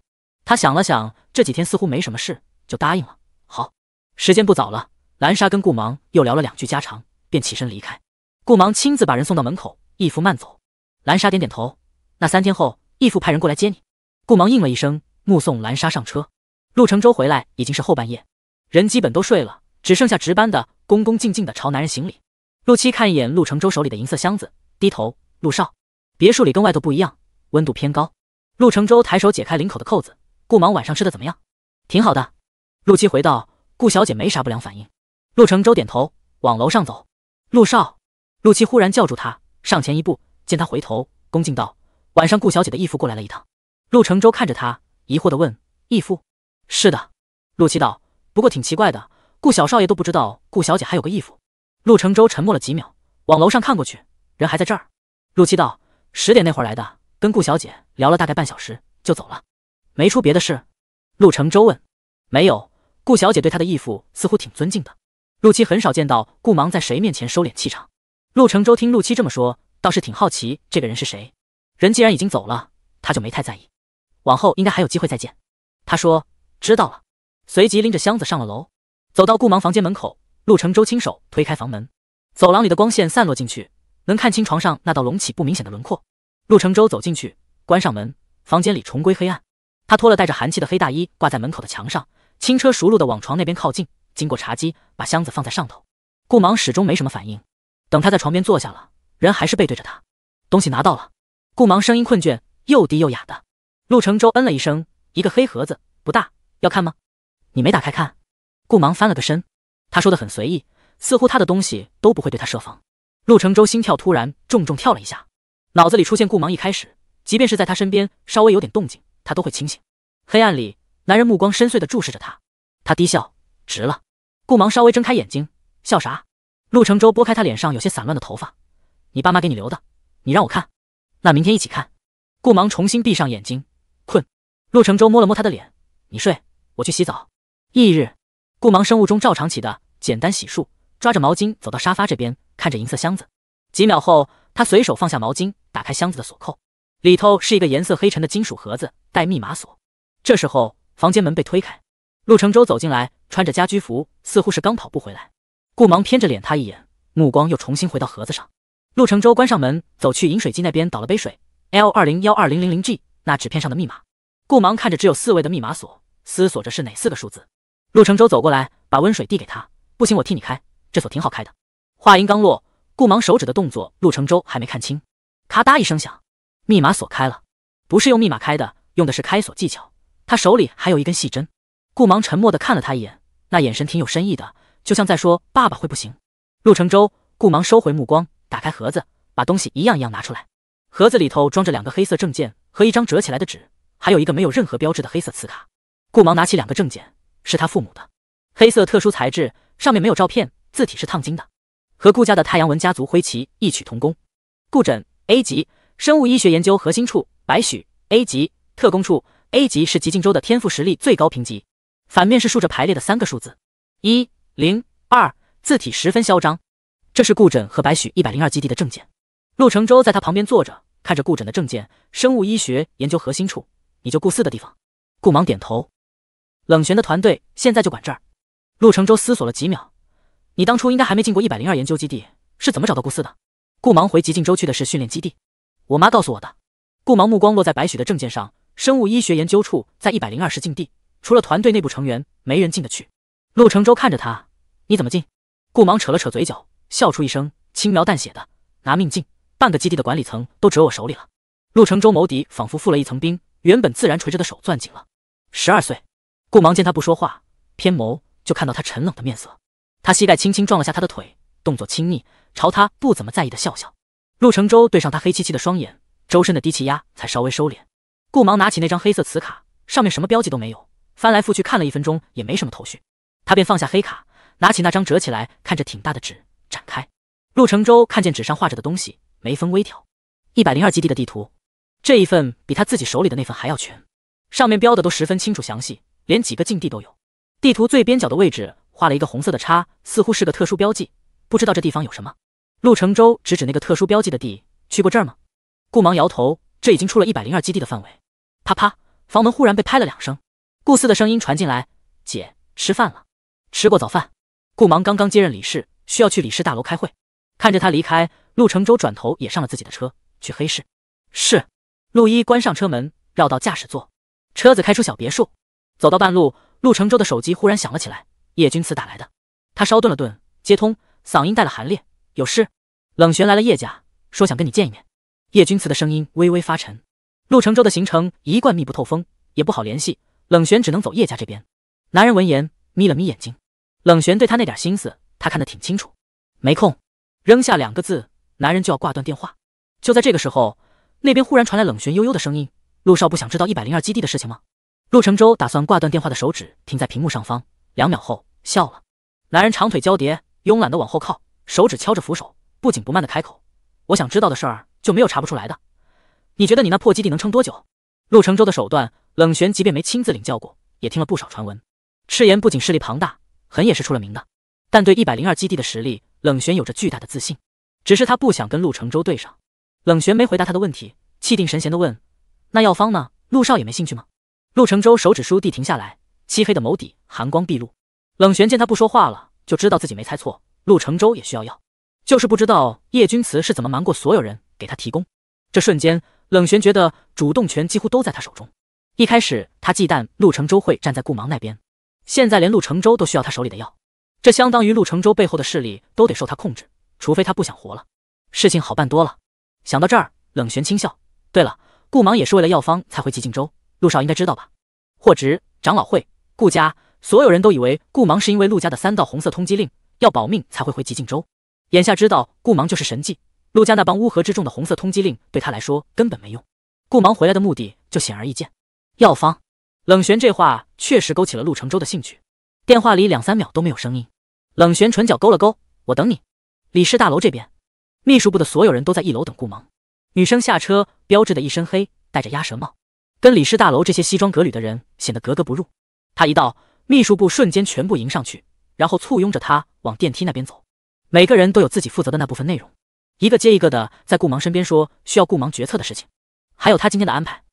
他想了想，这几天似乎没什么事，就答应了。好，时间不早了，兰莎跟顾芒又聊了两句家常，便起身离开。顾芒亲自把人送到门口：“义父慢走。”兰莎点点头。那三天后。义父派人过来接你。顾芒应了一声，目送兰莎上车。陆承洲回来已经是后半夜，人基本都睡了，只剩下值班的恭恭敬敬的朝男人行礼。陆七看一眼陆承洲手里的银色箱子，低头：“陆少，别墅里跟外头不一样，温度偏高。”陆承洲抬手解开领口的扣子。顾芒晚上吃的怎么样？挺好的。陆七回道：“顾小姐没啥不良反应。”陆承洲点头，往楼上走。陆少，陆七忽然叫住他，上前一步，见他回头，恭敬道。晚上，顾小姐的义父过来了一趟。陆承洲看着他，疑惑地问：“义父？”“是的。”陆七道。“不过挺奇怪的，顾小少爷都不知道顾小姐还有个义父。”陆承洲沉默了几秒，往楼上看过去，人还在这儿。陆七道：“十点那会儿来的，跟顾小姐聊了大概半小时就走了，没出别的事。”陆承洲问：“没有？”顾小姐对他的义父似乎挺尊敬的。陆七很少见到顾芒在谁面前收敛气场。陆承洲听陆七这么说，倒是挺好奇这个人是谁。人既然已经走了，他就没太在意，往后应该还有机会再见。他说：“知道了。”随即拎着箱子上了楼，走到顾芒房间门口，陆承洲亲手推开房门，走廊里的光线散落进去，能看清床上那道隆起不明显的轮廓。陆承洲走进去，关上门，房间里重归黑暗。他脱了带着寒气的黑大衣，挂在门口的墙上，轻车熟路的往床那边靠近，经过茶几，把箱子放在上头。顾芒始终没什么反应，等他在床边坐下了，人还是背对着他。东西拿到了。顾芒声音困倦，又低又哑的。陆承洲嗯了一声。一个黑盒子，不大，要看吗？你没打开看。顾芒翻了个身。他说的很随意，似乎他的东西都不会对他设防。陆承洲心跳突然重重跳了一下，脑子里出现顾芒。一开始，即便是在他身边，稍微有点动静，他都会清醒。黑暗里，男人目光深邃的注视着他。他低笑，值了。顾芒稍微睁开眼睛，笑啥？陆承洲拨开他脸上有些散乱的头发，你爸妈给你留的，你让我看。那明天一起看。顾芒重新闭上眼睛，困。陆承洲摸了摸他的脸，你睡，我去洗澡。翌日，顾芒生物钟照常起的，简单洗漱，抓着毛巾走到沙发这边，看着银色箱子。几秒后，他随手放下毛巾，打开箱子的锁扣，里头是一个颜色黑沉的金属盒子，带密码锁。这时候，房间门被推开，陆承洲走进来，穿着家居服，似乎是刚跑步回来。顾芒偏着脸他一眼，目光又重新回到盒子上。陆承洲关上门，走去饮水机那边倒了杯水。L 二零幺二零零零 G，那纸片上的密码。顾芒看着只有四位的密码锁，思索着是哪四个数字。陆承洲走过来，把温水递给他。不行，我替你开，这锁挺好开的。话音刚落，顾芒手指的动作，陆承洲还没看清。咔嗒一声响，密码锁开了。不是用密码开的，用的是开锁技巧。他手里还有一根细针。顾芒沉默的看了他一眼，那眼神挺有深意的，就像在说“爸爸会不行”。陆承洲，顾芒收回目光。打开盒子，把东西一样一样拿出来。盒子里头装着两个黑色证件和一张折起来的纸，还有一个没有任何标志的黑色磁卡。顾芒拿起两个证件，是他父母的，黑色特殊材质，上面没有照片，字体是烫金的，和顾家的太阳纹家族徽旗异曲同工。顾枕，A 级，生物医学研究核心处。白许，A 级，特工处。A 级是极境州的天赋实力最高评级。反面是竖着排列的三个数字，一零二，字体十分嚣张。这是顾枕和白许一百零二基地的证件。陆承洲在他旁边坐着，看着顾枕的证件。生物医学研究核心处，你就顾四的地方。顾芒点头。冷玄的团队现在就管这儿。陆承洲思索了几秒：“你当初应该还没进过一百零二研究基地，是怎么找到顾四的？”顾芒回吉靖州去的是训练基地，我妈告诉我的。顾芒目光落在白许的证件上。生物医学研究处在一百零二是禁地，除了团队内部成员，没人进得去。陆承洲看着他：“你怎么进？”顾芒扯了扯嘴角。笑出一声，轻描淡写的拿命进，半个基地的管理层都折我手里了。陆承洲眸底仿佛覆了一层冰，原本自然垂着的手攥紧了。十二岁，顾芒见他不说话，偏眸就看到他沉冷的面色。他膝盖轻轻撞了下他的腿，动作轻昵，朝他不怎么在意的笑笑。陆承洲对上他黑漆漆的双眼，周身的低气压才稍微收敛。顾芒拿起那张黑色磁卡，上面什么标记都没有，翻来覆去看了一分钟也没什么头绪，他便放下黑卡，拿起那张折起来看着挺大的纸。展开，陆承洲看见纸上画着的东西，眉峰微挑。一百零二基地的地图，这一份比他自己手里的那份还要全，上面标的都十分清楚详细，连几个禁地都有。地图最边角的位置画了一个红色的叉，似乎是个特殊标记，不知道这地方有什么。陆承洲指指那个特殊标记的地：“去过这儿吗？”顾芒摇头：“这已经出了一百零二基地的范围。”啪啪，房门忽然被拍了两声，顾四的声音传进来：“姐，吃饭了。”吃过早饭，顾芒刚刚接任理事。需要去李氏大楼开会，看着他离开，陆承洲转头也上了自己的车，去黑市。是陆一关上车门，绕到驾驶座，车子开出小别墅，走到半路，陆承洲的手机忽然响了起来，叶君慈打来的。他稍顿了顿，接通，嗓音带了寒冽，有事？冷璇来了叶家，说想跟你见一面。叶君慈的声音微微发沉。陆承洲的行程一贯密不透风，也不好联系冷璇，只能走叶家这边。男人闻言眯了眯眼睛，冷璇对他那点心思。他看得挺清楚，没空，扔下两个字，男人就要挂断电话。就在这个时候，那边忽然传来冷玄悠悠的声音：“陆少不想知道一百零二基地的事情吗？”陆承洲打算挂断电话的手指停在屏幕上方，两秒后笑了。男人长腿交叠，慵懒的往后靠，手指敲着扶手，不紧不慢的开口：“我想知道的事儿就没有查不出来的。你觉得你那破基地能撑多久？”陆承洲的手段，冷玄即便没亲自领教过，也听了不少传闻。赤炎不仅势力庞大，狠也是出了名的。但对一百零二基地的实力，冷玄有着巨大的自信。只是他不想跟陆承洲对上。冷玄没回答他的问题，气定神闲地问：“那药方呢？陆少也没兴趣吗？”陆承洲手指倏地停下来，漆黑的眸底寒光毕露。冷玄见他不说话了，就知道自己没猜错，陆承洲也需要药，就是不知道叶君辞是怎么瞒过所有人给他提供。这瞬间，冷玄觉得主动权几乎都在他手中。一开始他忌惮陆承洲会站在顾芒那边，现在连陆承洲都需要他手里的药。这相当于陆承洲背后的势力都得受他控制，除非他不想活了。事情好办多了。想到这儿，冷玄轻笑。对了，顾芒也是为了药方才会去靖州，陆少应该知道吧？霍执长老会、顾家所有人都以为顾芒是因为陆家的三道红色通缉令要保命才会回极静州。眼下知道顾芒就是神迹，陆家那帮乌合之众的红色通缉令对他来说根本没用。顾芒回来的目的就显而易见。药方。冷玄这话确实勾起了陆承洲的兴趣。电话里两三秒都没有声音，冷璇唇角勾了勾，我等你。李氏大楼这边，秘书部的所有人都在一楼等顾芒。女生下车，标志的一身黑，戴着鸭舌帽，跟李氏大楼这些西装革履的人显得格格不入。她一到秘书部，瞬间全部迎上去，然后簇拥着她往电梯那边走。每个人都有自己负责的那部分内容，一个接一个的在顾芒身边说需要顾芒决策的事情，还有他今天的安排。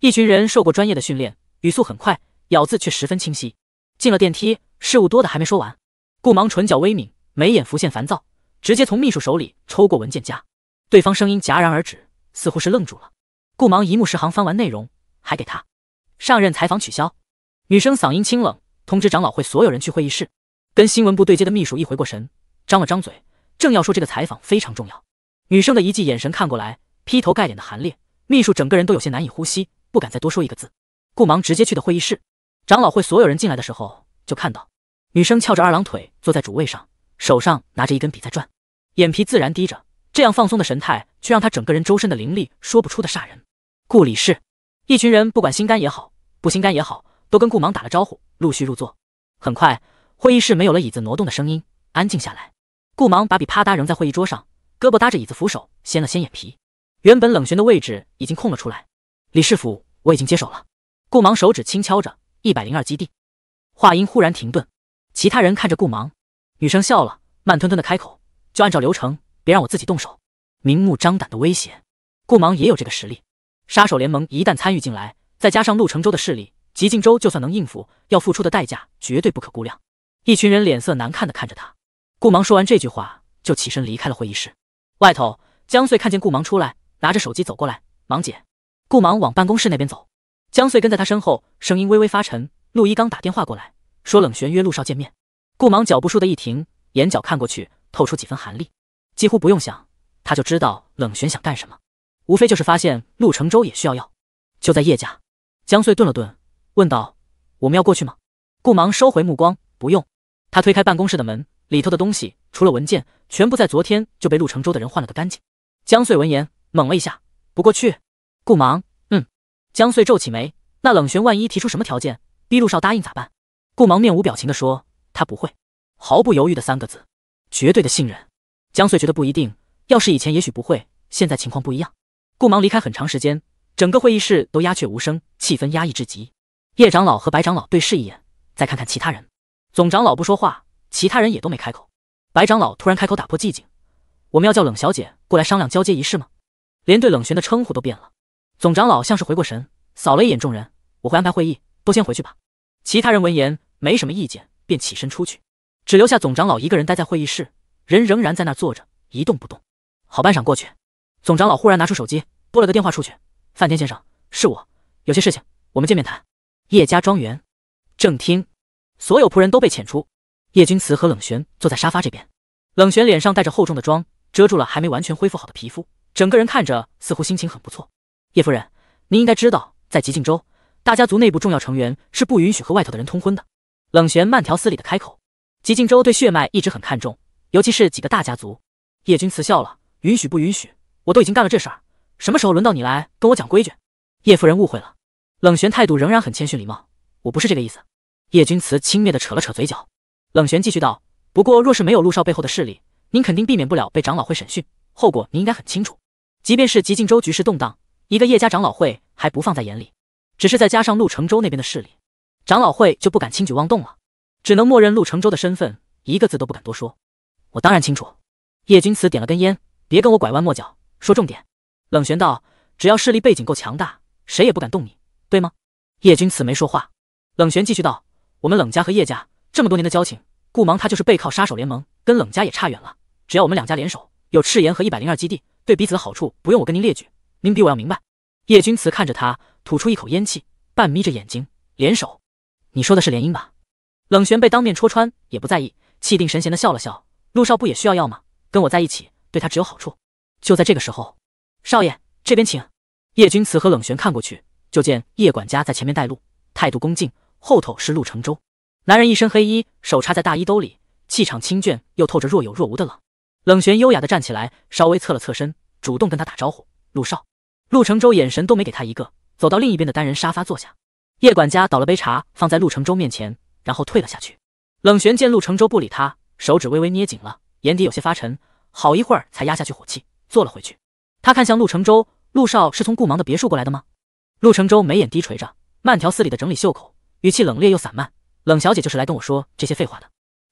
一群人受过专业的训练，语速很快，咬字却十分清晰。进了电梯，事务多的还没说完，顾芒唇角微抿，眉眼浮现烦躁，直接从秘书手里抽过文件夹。对方声音戛然而止，似乎是愣住了。顾芒一目十行翻完内容，还给他上任采访取消。女生嗓音清冷，通知长老会所有人去会议室。跟新闻部对接的秘书一回过神，张了张嘴，正要说这个采访非常重要，女生的一记眼神看过来，劈头盖脸的寒冽，秘书整个人都有些难以呼吸，不敢再多说一个字。顾芒直接去的会议室。长老会所有人进来的时候，就看到女生翘着二郎腿坐在主位上，手上拿着一根笔在转，眼皮自然低着，这样放松的神态，却让她整个人周身的灵力说不出的煞人。顾李氏，一群人不管心肝也好，不心肝也好，都跟顾芒打了招呼，陆续入座。很快，会议室没有了椅子挪动的声音，安静下来。顾芒把笔啪嗒扔在会议桌上，胳膊搭着椅子扶手，掀了掀眼皮。原本冷玄的位置已经空了出来。李世府我已经接手了。顾芒手指轻敲着。一百零二基地，话音忽然停顿，其他人看着顾芒，女生笑了，慢吞吞的开口：“就按照流程，别让我自己动手。”明目张胆的威胁，顾芒也有这个实力。杀手联盟一旦参与进来，再加上陆承洲的势力，极境州就算能应付，要付出的代价绝对不可估量。一群人脸色难看的看着他，顾芒说完这句话，就起身离开了会议室。外头，江穗看见顾芒出来，拿着手机走过来，芒姐。顾芒往办公室那边走。江穗跟在他身后，声音微微发沉。陆一刚打电话过来，说冷璇约陆少见面。顾芒脚步倏地一停，眼角看过去，透出几分寒厉。几乎不用想，他就知道冷璇想干什么，无非就是发现陆承洲也需要药。就在叶家，江穗顿了顿，问道：“我们要过去吗？”顾芒收回目光，不用。他推开办公室的门，里头的东西除了文件，全部在昨天就被陆承洲的人换了个干净。江穗闻言猛了一下，不过去。顾芒。江穗皱起眉，那冷玄万一提出什么条件，逼陆少答应咋办？顾芒面无表情地说：“他不会，毫不犹豫的三个字，绝对的信任。”江穗觉得不一定，要是以前也许不会，现在情况不一样。顾芒离开很长时间，整个会议室都鸦雀无声，气氛压抑至极。叶长老和白长老对视一眼，再看看其他人，总长老不说话，其他人也都没开口。白长老突然开口打破寂静：“我们要叫冷小姐过来商量交接仪式吗？连对冷玄的称呼都变了。”总长老像是回过神，扫了一眼众人，我会安排会议，都先回去吧。其他人闻言没什么意见，便起身出去，只留下总长老一个人待在会议室，人仍然在那坐着一动不动。好半晌过去，总长老忽然拿出手机拨了个电话出去。范天先生，是我，有些事情我们见面谈。叶家庄园正厅，所有仆人都被遣出，叶君慈和冷璇坐在沙发这边，冷璇脸上带着厚重的妆，遮住了还没完全恢复好的皮肤，整个人看着似乎心情很不错。叶夫人，您应该知道，在极境州，大家族内部重要成员是不允许和外头的人通婚的。冷玄慢条斯理的开口。极境州对血脉一直很看重，尤其是几个大家族。叶君辞笑了，允许不允许，我都已经干了这事儿，什么时候轮到你来跟我讲规矩？叶夫人误会了，冷玄态度仍然很谦逊礼貌，我不是这个意思。叶君辞轻蔑的扯了扯嘴角。冷玄继续道，不过若是没有陆少背后的势力，您肯定避免不了被长老会审讯，后果您应该很清楚。即便是极境州局势动荡。一个叶家长老会还不放在眼里，只是再加上陆承洲那边的势力，长老会就不敢轻举妄动了，只能默认陆承洲的身份，一个字都不敢多说。我当然清楚。叶君辞点了根烟，别跟我拐弯抹角，说重点。冷玄道，只要势力背景够强大，谁也不敢动你，对吗？叶君辞没说话。冷玄继续道，我们冷家和叶家这么多年的交情，顾芒他就是背靠杀手联盟，跟冷家也差远了。只要我们两家联手，有赤炎和一百零二基地，对彼此的好处不用我跟您列举。您比我要明白。叶君辞看着他，吐出一口烟气，半眯着眼睛，联手？你说的是联姻吧？冷玄被当面戳穿也不在意，气定神闲的笑了笑。陆少不也需要药吗？跟我在一起对他只有好处。就在这个时候，少爷这边请。叶君辞和冷玄看过去，就见叶管家在前面带路，态度恭敬。后头是陆承洲，男人一身黑衣，手插在大衣兜里，气场清隽，又透着若有若无的冷。冷玄优雅的站起来，稍微侧了侧身，主动跟他打招呼：“陆少。”陆承洲眼神都没给他一个，走到另一边的单人沙发坐下。叶管家倒了杯茶放在陆承洲面前，然后退了下去。冷璇见陆承洲不理他，手指微微捏紧了，眼底有些发沉，好一会儿才压下去火气，坐了回去。他看向陆承洲：“陆少是从顾芒的别墅过来的吗？”陆承洲眉眼低垂着，慢条斯理的整理袖口，语气冷冽又散漫：“冷小姐就是来跟我说这些废话的。”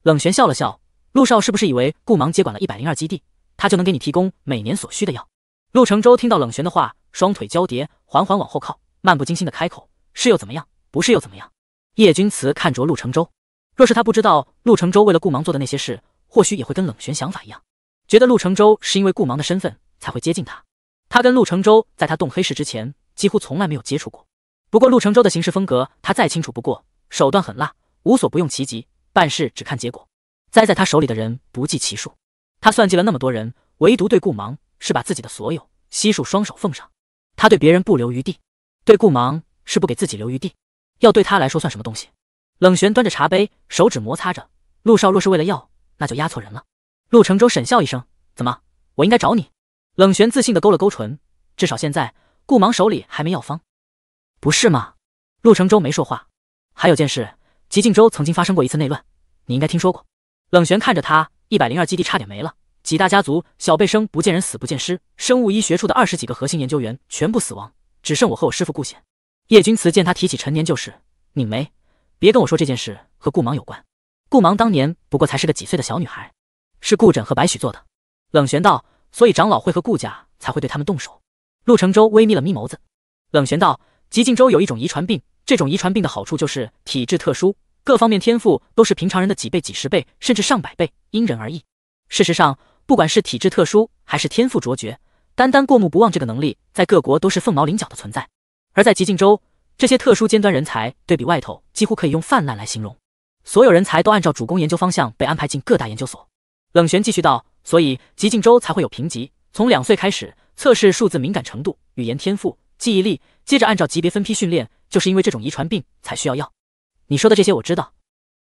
冷璇笑了笑：“陆少是不是以为顾芒接管了一百零二基地，他就能给你提供每年所需的药？”陆承洲听到冷璇的话。双腿交叠，缓缓往后靠，漫不经心的开口：“是又怎么样？不是又怎么样？”叶君辞看着陆承洲，若是他不知道陆承洲为了顾芒做的那些事，或许也会跟冷玄想法一样，觉得陆承洲是因为顾芒的身份才会接近他。他跟陆承洲在他动黑市之前几乎从来没有接触过。不过陆承洲的行事风格他再清楚不过，手段狠辣，无所不用其极，办事只看结果，栽在他手里的人不计其数。他算计了那么多人，唯独对顾芒是把自己的所有悉数双手奉上。他对别人不留余地，对顾芒是不给自己留余地，药对他来说算什么东西？冷玄端着茶杯，手指摩擦着。陆少若是为了药，那就押错人了。陆承洲沈笑一声：“怎么，我应该找你？”冷玄自信的勾了勾唇，至少现在，顾芒手里还没药方，不是吗？陆承洲没说话。还有件事，吉庆州曾经发生过一次内乱，你应该听说过。冷玄看着他，一百零二基地差点没了。几大家族小辈生不见人，死不见尸。生物医学处的二十几个核心研究员全部死亡，只剩我和我师父顾显。叶君慈见他提起陈年旧事，拧眉：“别跟我说这件事和顾芒有关。顾芒当年不过才是个几岁的小女孩，是顾枕和白许做的。”冷玄道：“所以长老会和顾家才会对他们动手。”陆承洲微眯了眯眸子，冷玄道：“吉靖州有一种遗传病，这种遗传病的好处就是体质特殊，各方面天赋都是平常人的几倍、几十倍，甚至上百倍，因人而异。事实上。”不管是体质特殊还是天赋卓绝，单单过目不忘这个能力，在各国都是凤毛麟角的存在。而在极境州，这些特殊尖端人才对比外头，几乎可以用泛滥来形容。所有人才都按照主攻研究方向被安排进各大研究所。冷玄继续道：“所以极境州才会有评级。从两岁开始测试数字敏感程度、语言天赋、记忆力，接着按照级别分批训练。就是因为这种遗传病，才需要药。”你说的这些我知道。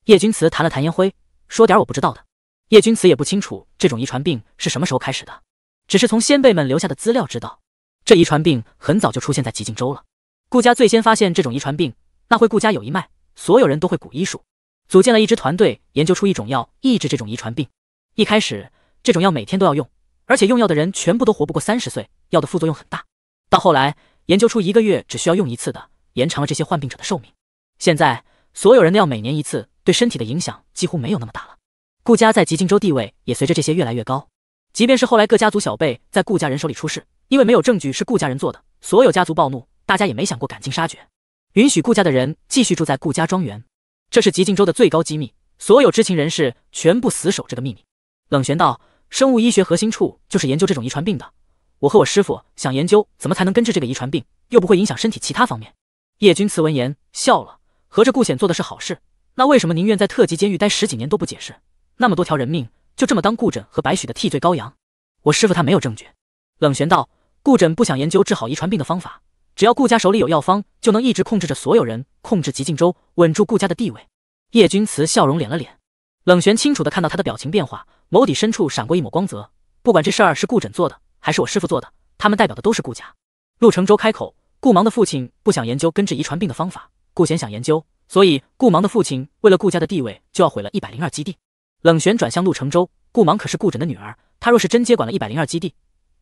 叶君辞弹了弹烟灰，说：“点我不知道的。”叶君辞也不清楚这种遗传病是什么时候开始的，只是从先辈们留下的资料知道，这遗传病很早就出现在极境州了。顾家最先发现这种遗传病，那会顾家有一脉，所有人都会古医术，组建了一支团队，研究出一种药抑制这种遗传病。一开始，这种药每天都要用，而且用药的人全部都活不过三十岁，药的副作用很大。到后来，研究出一个月只需要用一次的，延长了这些患病者的寿命。现在，所有人的药每年一次，对身体的影响几乎没有那么大了。顾家在极境州地位也随着这些越来越高。即便是后来各家族小辈在顾家人手里出事，因为没有证据是顾家人做的，所有家族暴怒，大家也没想过赶尽杀绝，允许顾家的人继续住在顾家庄园。这是极境州的最高机密，所有知情人士全部死守这个秘密。冷玄道，生物医学核心处就是研究这种遗传病的。我和我师傅想研究怎么才能根治这个遗传病，又不会影响身体其他方面。叶君辞闻言笑了，合着顾显做的是好事，那为什么宁愿在特级监狱待十几年都不解释？那么多条人命就这么当顾枕和白雪的替罪羔羊？我师傅他没有证据。冷玄道，顾枕不想研究治好遗传病的方法，只要顾家手里有药方，就能一直控制着所有人，控制极境州，稳住顾家的地位。叶君辞笑容敛了敛，冷玄清楚的看到他的表情变化，眸底深处闪过一抹光泽。不管这事儿是顾枕做的还是我师傅做的，他们代表的都是顾家。陆承洲开口，顾芒的父亲不想研究根治遗传病的方法，顾贤想研究，所以顾芒的父亲为了顾家的地位，就要毁了一百零二基地。冷旋转向陆承洲，顾芒可是顾枕的女儿，她若是真接管了一百零二基地，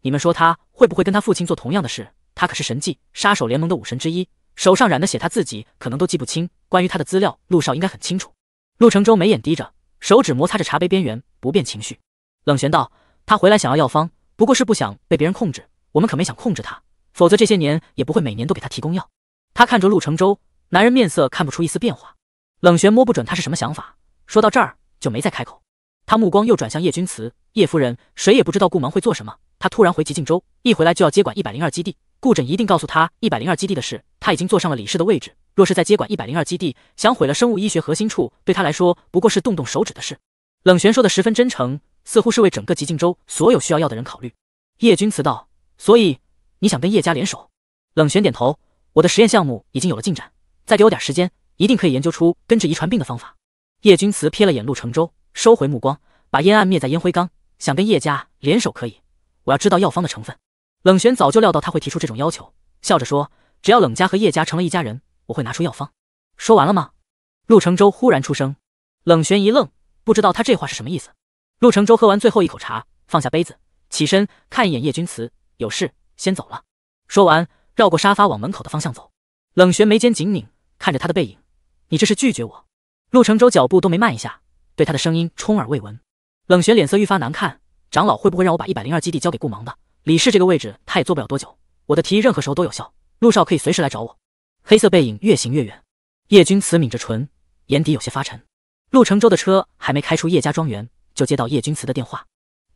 你们说她会不会跟她父亲做同样的事？她可是神迹杀手联盟的武神之一，手上染的血，她自己可能都记不清。关于她的资料，陆少应该很清楚。陆承洲眉眼低着，手指摩擦着茶杯边缘，不变情绪。冷旋道：“他回来想要药方，不过是不想被别人控制。我们可没想控制他，否则这些年也不会每年都给他提供药。”他看着陆承洲，男人面色看不出一丝变化。冷旋摸不准他是什么想法。说到这儿。就没再开口，他目光又转向叶君辞、叶夫人。谁也不知道顾芒会做什么。他突然回极境州，一回来就要接管一百零二基地。顾枕一定告诉他一百零二基地的事。他已经坐上了理事的位置，若是在接管一百零二基地，想毁了生物医学核心处，对他来说不过是动动手指的事。冷玄说的十分真诚，似乎是为整个极境州所有需要要的人考虑。叶君辞道：“所以你想跟叶家联手？”冷玄点头：“我的实验项目已经有了进展，再给我点时间，一定可以研究出根治遗传病的方法。”叶君慈瞥了眼陆承洲，收回目光，把烟按灭在烟灰缸。想跟叶家联手可以，我要知道药方的成分。冷玄早就料到他会提出这种要求，笑着说：“只要冷家和叶家成了一家人，我会拿出药方。”说完了吗？陆承洲忽然出声。冷玄一愣，不知道他这话是什么意思。陆承洲喝完最后一口茶，放下杯子，起身看一眼叶君慈，有事先走了。说完，绕过沙发往门口的方向走。冷玄眉间紧拧，看着他的背影，你这是拒绝我？陆承洲脚步都没慢一下，对他的声音充耳未闻。冷玄脸色愈发难看，长老会不会让我把一百零二基地交给顾芒的？李氏这个位置他也坐不了多久，我的提议任何时候都有效，陆少可以随时来找我。黑色背影越行越远，叶君辞抿着唇，眼底有些发沉。陆承洲的车还没开出叶家庄园，就接到叶君辞的电话，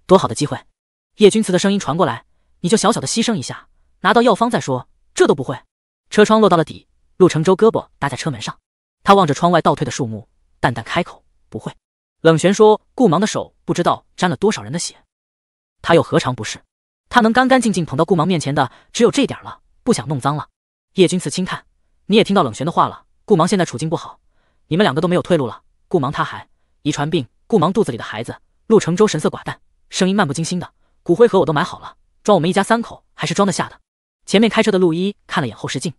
多好的机会！叶君辞的声音传过来，你就小小的牺牲一下，拿到药方再说，这都不会。车窗落到了底，陆承洲胳膊搭在车门上。他望着窗外倒退的树木，淡淡开口：“不会。”冷玄说：“顾芒的手不知道沾了多少人的血，他又何尝不是？他能干干净净捧到顾芒面前的，只有这点了。不想弄脏了。”叶君辞轻叹：“你也听到冷玄的话了。顾芒现在处境不好，你们两个都没有退路了。顾芒他还遗传病，顾芒肚子里的孩子。”陆承洲神色寡淡，声音漫不经心的：“骨灰盒我都买好了，装我们一家三口还是装得下的。”前面开车的陆一看了眼后视镜。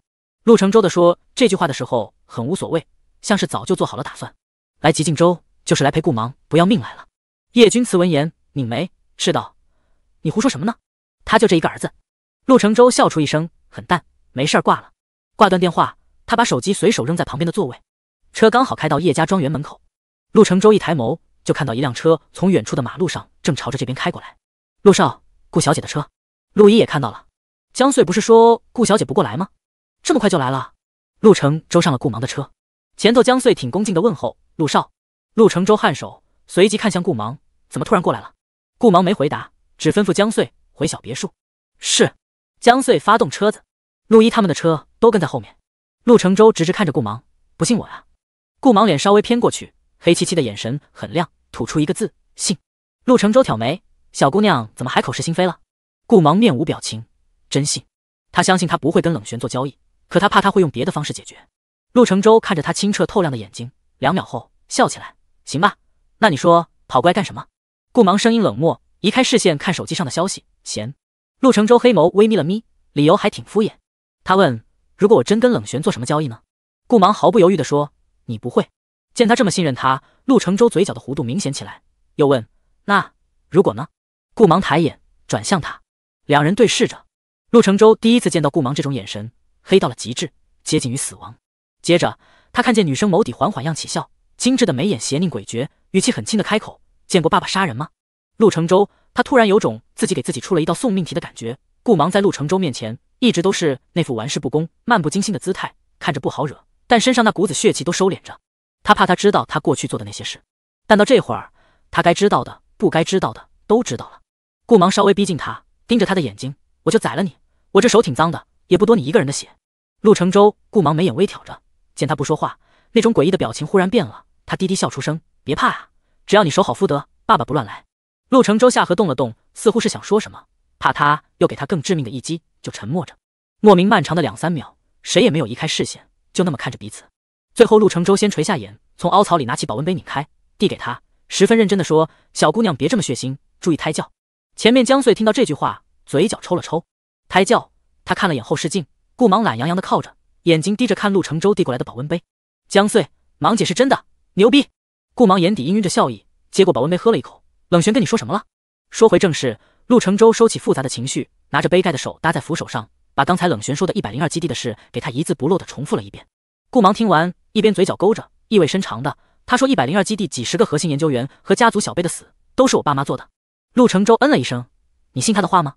陆承洲的说这句话的时候很无所谓，像是早就做好了打算。来极境州就是来陪顾芒，不要命来了。叶君辞闻言拧眉，斥道：“你胡说什么呢？他就这一个儿子。”陆承洲笑出一声，很淡：“没事儿，挂了。”挂断电话，他把手机随手扔在旁边的座位。车刚好开到叶家庄园门口，陆承洲一抬眸，就看到一辆车从远处的马路上正朝着这边开过来。陆少，顾小姐的车。陆一也看到了，江穗不是说顾小姐不过来吗？这么快就来了，陆承洲上了顾芒的车，前头江穗挺恭敬的问候陆少。陆承洲颔首，随即看向顾芒，怎么突然过来了？顾芒没回答，只吩咐江穗回小别墅。是。江穗发动车子，陆一他们的车都跟在后面。陆承洲直直看着顾芒，不信我呀？顾芒脸稍微偏过去，黑漆漆的眼神很亮，吐出一个字：信。陆承洲挑眉，小姑娘怎么还口是心非了？顾芒面无表情，真信。他相信他不会跟冷璇做交易。可他怕他会用别的方式解决。陆承洲看着他清澈透亮的眼睛，两秒后笑起来：“行吧，那你说跑过来干什么？”顾芒声音冷漠，移开视线看手机上的消息。闲。陆承洲黑眸微眯了眯，理由还挺敷衍。他问：“如果我真跟冷璇做什么交易呢？”顾芒毫不犹豫地说：“你不会。”见他这么信任他，陆承洲嘴角的弧度明显起来，又问：“那如果呢？”顾芒抬眼转向他，两人对视着。陆承洲第一次见到顾芒这种眼神。黑到了极致，接近于死亡。接着，他看见女生眸底缓缓漾起笑，精致的眉眼邪佞诡谲，语气很轻的开口：“见过爸爸杀人吗？”陆承洲，他突然有种自己给自己出了一道送命题的感觉。顾芒在陆承洲面前一直都是那副玩世不恭、漫不经心的姿态，看着不好惹，但身上那股子血气都收敛着。他怕他知道他过去做的那些事，但到这会儿，他该知道的、不该知道的都知道了。顾芒稍微逼近他，盯着他的眼睛：“我就宰了你，我这手挺脏的。”也不多你一个人的血。陆承洲顾芒眉眼微挑着，见他不说话，那种诡异的表情忽然变了，他低低笑出声：“别怕啊，只要你守好福德，爸爸不乱来。”陆承洲下颌动了动，似乎是想说什么，怕他又给他更致命的一击，就沉默着。莫名漫长的两三秒，谁也没有移开视线，就那么看着彼此。最后，陆承洲先垂下眼，从凹槽里拿起保温杯，拧开，递给他，十分认真的说：“小姑娘别这么血腥，注意胎教。”前面江穗听到这句话，嘴角抽了抽，胎教。他看了眼后视镜，顾芒懒洋洋的靠着，眼睛低着看陆承洲递过来的保温杯。江穗，芒姐是真的牛逼。顾芒眼底氤氲着笑意，接过保温杯喝了一口。冷璇跟你说什么了？说回正事。陆承洲收起复杂的情绪，拿着杯盖的手搭在扶手上，把刚才冷璇说的一百零二基地的事给他一字不漏的重复了一遍。顾芒听完，一边嘴角勾着，意味深长的他说：“一百零二基地几十个核心研究员和家族小辈的死，都是我爸妈做的。”陆承洲嗯了一声。你信他的话吗？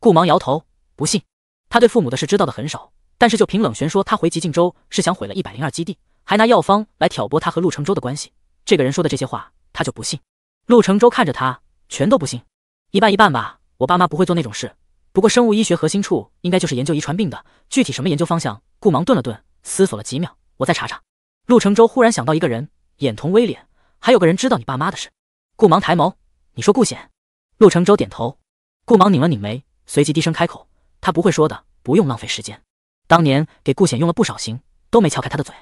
顾芒摇头，不信。他对父母的事知道的很少，但是就凭冷璇说他回极境州是想毁了一百零二基地，还拿药方来挑拨他和陆承洲的关系，这个人说的这些话他就不信。陆承洲看着他，全都不信，一半一半吧，我爸妈不会做那种事。不过生物医学核心处应该就是研究遗传病的，具体什么研究方向？顾芒顿了顿，思索了几秒，我再查查。陆承洲忽然想到一个人，眼瞳微敛，还有个人知道你爸妈的事。顾芒抬眸，你说顾显？陆承洲点头。顾芒拧了拧眉，随即低声开口。他不会说的，不用浪费时间。当年给顾显用了不少刑，都没撬开他的嘴。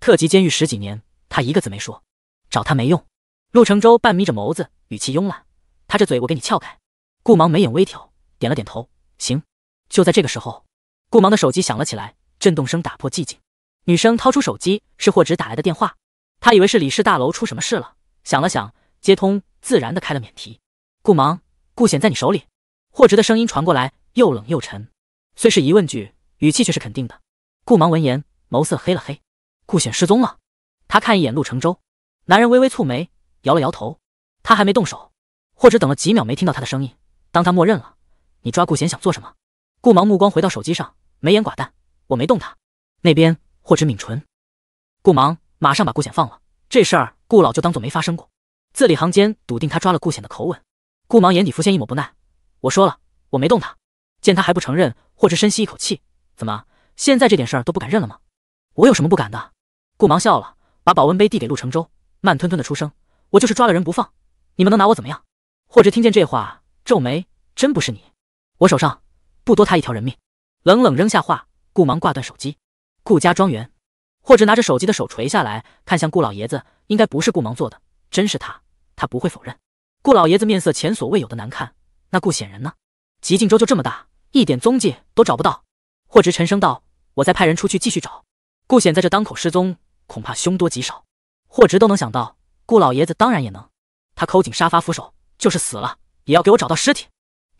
特级监狱十几年，他一个字没说。找他没用。陆承洲半眯着眸子，语气慵懒：“他这嘴我给你撬开。”顾芒眉眼微挑，点了点头：“行。”就在这个时候，顾芒的手机响了起来，震动声打破寂静。女生掏出手机，是霍直打来的电话。他以为是李氏大楼出什么事了，想了想，接通，自然的开了免提。顾芒，顾显在你手里。霍直的声音传过来。又冷又沉，虽是疑问句，语气却是肯定的。顾芒闻言，眸色黑了黑。顾显失踪了，他看一眼陆承洲，男人微微蹙眉，摇了摇头。他还没动手。或者等了几秒，没听到他的声音，当他默认了。你抓顾显想做什么？顾芒目光回到手机上，眉眼寡淡。我没动他。那边霍直抿唇。顾芒马上把顾显放了，这事儿顾老就当做没发生过。字里行间笃定他抓了顾显的口吻。顾芒眼底浮现一抹不耐。我说了，我没动他。见他还不承认，霍直深吸一口气，怎么现在这点事儿都不敢认了吗？我有什么不敢的？顾芒笑了，把保温杯递给陆承洲，慢吞吞的出声：“我就是抓了人不放，你们能拿我怎么样？”霍直听见这话，皱眉：“真不是你，我手上不多他一条人命。”冷冷扔下话，顾芒挂断手机。顾家庄园，霍直拿着手机的手垂下来，看向顾老爷子：“应该不是顾芒做的，真是他，他不会否认。”顾老爷子面色前所未有的难看：“那顾显然呢？吉庆州就这么大。”一点踪迹都找不到，霍执沉声道：“我再派人出去继续找。”顾显在这当口失踪，恐怕凶多吉少。霍执都能想到，顾老爷子当然也能。他抠紧沙发扶手，就是死了也要给我找到尸体。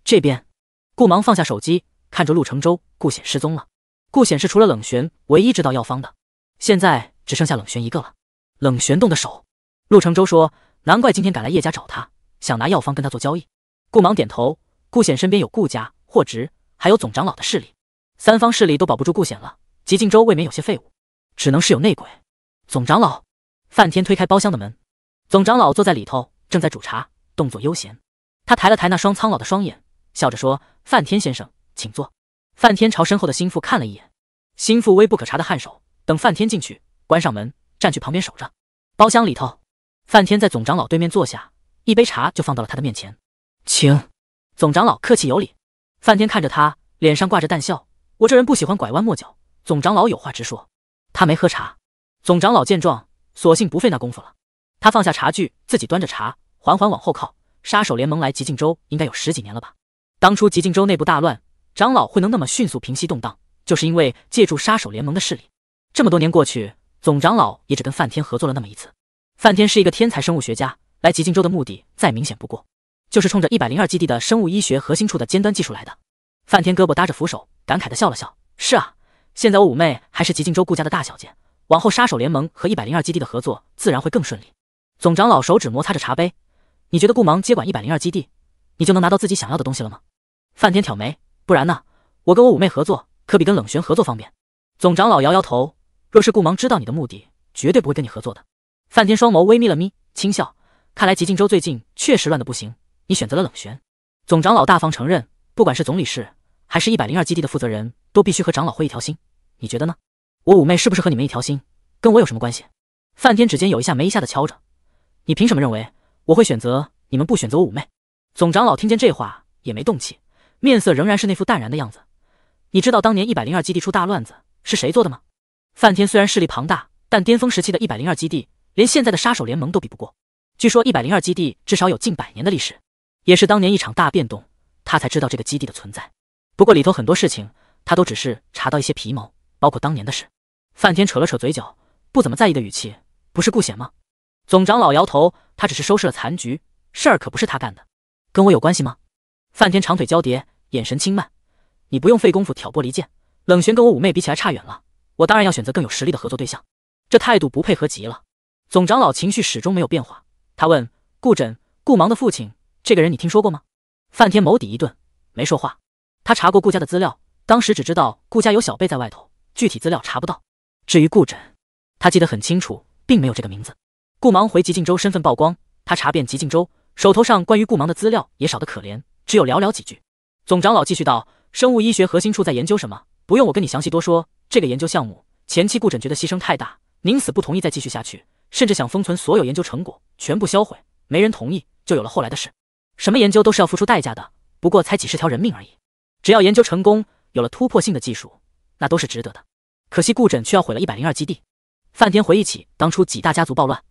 这边，顾芒放下手机，看着陆承洲：“顾显失踪了。顾显是除了冷玄唯一知道药方的，现在只剩下冷玄一个了。冷玄动的手。”陆承洲说：“难怪今天赶来叶家找他，想拿药方跟他做交易。”顾芒点头。顾显身边有顾家。货值还有总长老的势力，三方势力都保不住顾显了，吉靖州未免有些废物，只能是有内鬼。总长老，范天推开包厢的门，总长老坐在里头，正在煮茶，动作悠闲。他抬了抬那双苍老的双眼，笑着说：“范天先生，请坐。”范天朝身后的心腹看了一眼，心腹微不可察的颔首，等范天进去，关上门，站去旁边守着。包厢里头，范天在总长老对面坐下，一杯茶就放到了他的面前，请总长老客气有礼。范天看着他，脸上挂着淡笑。我这人不喜欢拐弯抹角，总长老有话直说。他没喝茶。总长老见状，索性不费那功夫了。他放下茶具，自己端着茶，缓缓往后靠。杀手联盟来极境州，应该有十几年了吧？当初极境州内部大乱，长老会能那么迅速平息动荡，就是因为借助杀手联盟的势力。这么多年过去，总长老也只跟范天合作了那么一次。范天是一个天才生物学家，来极境州的目的再明显不过。就是冲着一百零二基地的生物医学核心处的尖端技术来的。范天胳膊搭着扶手，感慨地笑了笑。是啊，现在我五妹还是吉靖州顾家的大小姐，往后杀手联盟和一百零二基地的合作自然会更顺利。总长老手指摩擦着茶杯，你觉得顾芒接管一百零二基地，你就能拿到自己想要的东西了吗？范天挑眉，不然呢？我跟我五妹合作，可比跟冷玄合作方便。总长老摇摇头，若是顾芒知道你的目的，绝对不会跟你合作的。范天双眸微眯了眯，轻笑，看来吉靖州最近确实乱的不行。你选择了冷玄，总长老大方承认，不管是总理事还是一百零二基地的负责人，都必须和长老会一条心。你觉得呢？我五妹是不是和你们一条心？跟我有什么关系？范天指尖有一下没一下的敲着，你凭什么认为我会选择你们不选择我五妹？总长老听见这话也没动气，面色仍然是那副淡然的样子。你知道当年一百零二基地出大乱子是谁做的吗？范天虽然势力庞大，但巅峰时期的一百零二基地连现在的杀手联盟都比不过。据说一百零二基地至少有近百年的历史。也是当年一场大变动，他才知道这个基地的存在。不过里头很多事情，他都只是查到一些皮毛，包括当年的事。范天扯了扯嘴角，不怎么在意的语气：“不是顾显吗？”总长老摇头，他只是收拾了残局，事儿可不是他干的，跟我有关系吗？范天长腿交叠，眼神轻慢：“你不用费功夫挑拨离间，冷玄跟我五妹比起来差远了，我当然要选择更有实力的合作对象。”这态度不配合极了。总长老情绪始终没有变化，他问：“顾枕、顾芒的父亲？”这个人你听说过吗？范天眸底一顿，没说话。他查过顾家的资料，当时只知道顾家有小辈在外头，具体资料查不到。至于顾枕，他记得很清楚，并没有这个名字。顾芒回极境州，身份曝光，他查遍极境州，手头上关于顾芒的资料也少得可怜，只有寥寥几句。总长老继续道：“生物医学核心处在研究什么，不用我跟你详细多说。这个研究项目前期顾枕觉得牺牲太大，宁死不同意再继续下去，甚至想封存所有研究成果，全部销毁。没人同意，就有了后来的事。”什么研究都是要付出代价的，不过才几十条人命而已。只要研究成功，有了突破性的技术，那都是值得的。可惜顾枕却要毁了一百零二基地。范天回忆起当初几大家族暴乱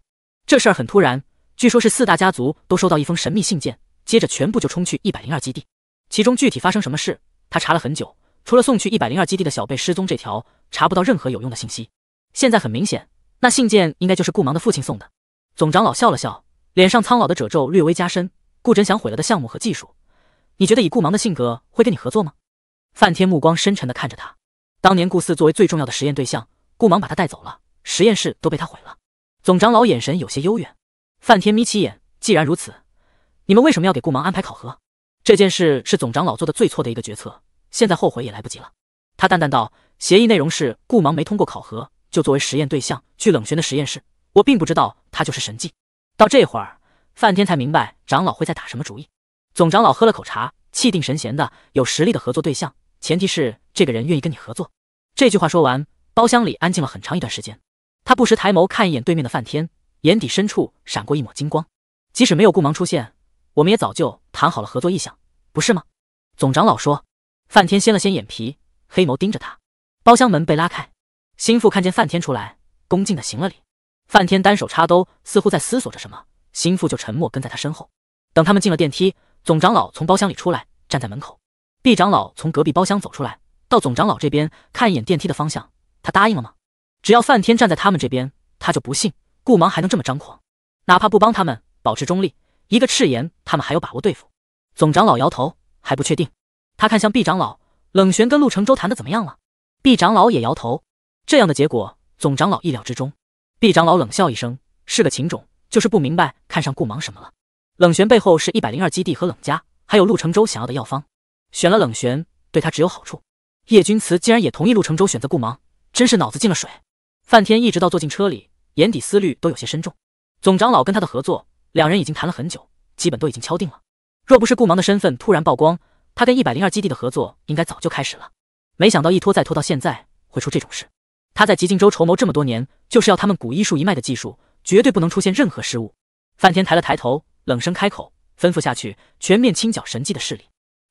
这事儿很突然，据说是四大家族都收到一封神秘信件，接着全部就冲去一百零二基地。其中具体发生什么事，他查了很久，除了送去一百零二基地的小贝失踪这条，查不到任何有用的信息。现在很明显，那信件应该就是顾芒的父亲送的。总长老笑了笑，脸上苍老的褶皱略微加深。顾真想毁了的项目和技术，你觉得以顾芒的性格会跟你合作吗？范天目光深沉地看着他。当年顾四作为最重要的实验对象，顾芒把他带走了，实验室都被他毁了。总长老眼神有些悠远。范天眯起眼，既然如此，你们为什么要给顾芒安排考核？这件事是总长老做的最错的一个决策，现在后悔也来不及了。他淡淡道：“协议内容是顾芒没通过考核，就作为实验对象去冷玄的实验室。我并不知道他就是神迹。”到这会儿。范天才明白长老会在打什么主意。总长老喝了口茶，气定神闲的：“有实力的合作对象，前提是这个人愿意跟你合作。”这句话说完，包厢里安静了很长一段时间。他不时抬眸看一眼对面的范天，眼底深处闪过一抹金光。即使没有顾芒出现，我们也早就谈好了合作意向，不是吗？”总长老说。范天掀了掀眼皮，黑眸盯着他。包厢门被拉开，心腹看见范天出来，恭敬的行了礼。范天单手插兜，似乎在思索着什么。心腹就沉默，跟在他身后。等他们进了电梯，总长老从包厢里出来，站在门口。毕长老从隔壁包厢走出来，到总长老这边看一眼电梯的方向。他答应了吗？只要范天站在他们这边，他就不信顾芒还能这么张狂。哪怕不帮他们，保持中立，一个赤炎他们还有把握对付。总长老摇头，还不确定。他看向毕长老，冷玄跟陆承洲谈的怎么样了？毕长老也摇头。这样的结果，总长老意料之中。毕长老冷笑一声，是个情种。就是不明白看上顾芒什么了。冷玄背后是一百零二基地和冷家，还有陆承洲想要的药方，选了冷玄对他只有好处。叶君辞竟然也同意陆承洲选择顾芒，真是脑子进了水。范天一直到坐进车里，眼底思虑都有些深重。总长老跟他的合作，两人已经谈了很久，基本都已经敲定了。若不是顾芒的身份突然曝光，他跟一百零二基地的合作应该早就开始了。没想到一拖再拖到现在，会出这种事。他在极境州筹谋这么多年，就是要他们古医术一脉的技术。绝对不能出现任何失误。范天抬了抬头，冷声开口，吩咐下去，全面清剿神迹的势力。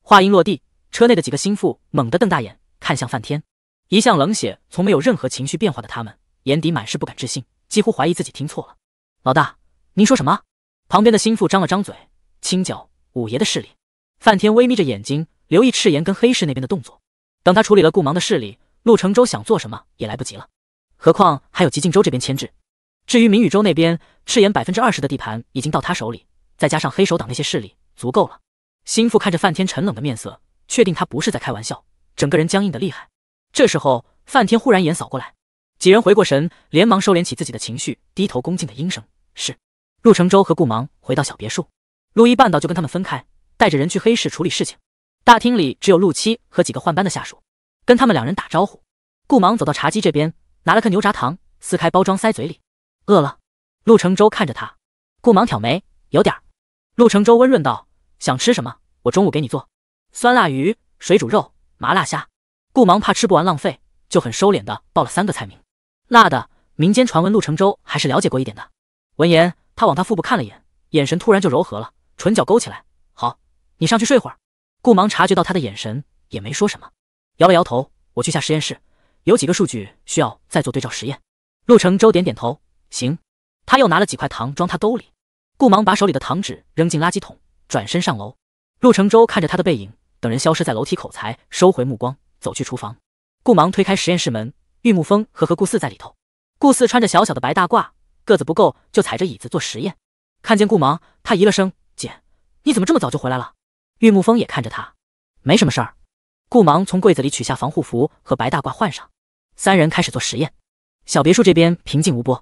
话音落地，车内的几个心腹猛地瞪大眼，看向范天。一向冷血，从没有任何情绪变化的他们，眼底满是不敢置信，几乎怀疑自己听错了。老大，您说什么？旁边的心腹张了张嘴，清剿五爷的势力。范天微眯着眼睛，留意赤炎跟黑市那边的动作。等他处理了顾芒的势力，陆承洲想做什么也来不及了。何况还有吉靖州这边牵制。至于明宇洲那边，赤炎百分之二十的地盘已经到他手里，再加上黑手党那些势力，足够了。心腹看着范天沉冷的面色，确定他不是在开玩笑，整个人僵硬的厉害。这时候，范天忽然眼扫过来，几人回过神，连忙收敛起自己的情绪，低头恭敬的应声：“是。”陆承洲和顾芒回到小别墅，陆一半道就跟他们分开，带着人去黑市处理事情。大厅里只有陆七和几个换班的下属，跟他们两人打招呼。顾芒走到茶几这边，拿了颗牛轧糖，撕开包装塞嘴里。饿了，陆承洲看着他，顾芒挑眉，有点儿。陆承洲温润道：“想吃什么？我中午给你做酸辣鱼、水煮肉、麻辣虾。”顾芒怕吃不完浪费，就很收敛的报了三个菜名。辣的，民间传闻陆承洲还是了解过一点的。闻言，他往他腹部看了一眼，眼神突然就柔和了，唇角勾起来。好，你上去睡会儿。顾芒察觉到他的眼神，也没说什么，摇了摇头。我去下实验室，有几个数据需要再做对照实验。陆承洲点点头。行，他又拿了几块糖装他兜里。顾芒把手里的糖纸扔进垃圾桶，转身上楼。陆承洲看着他的背影，等人消失在楼梯口才收回目光，走去厨房。顾芒推开实验室门，玉木风和和顾四在里头。顾四穿着小小的白大褂，个子不够就踩着椅子做实验。看见顾芒，他咦了声：“姐，你怎么这么早就回来了？”玉木风也看着他：“没什么事儿。”顾芒从柜子里取下防护服和白大褂换上，三人开始做实验。小别墅这边平静无波。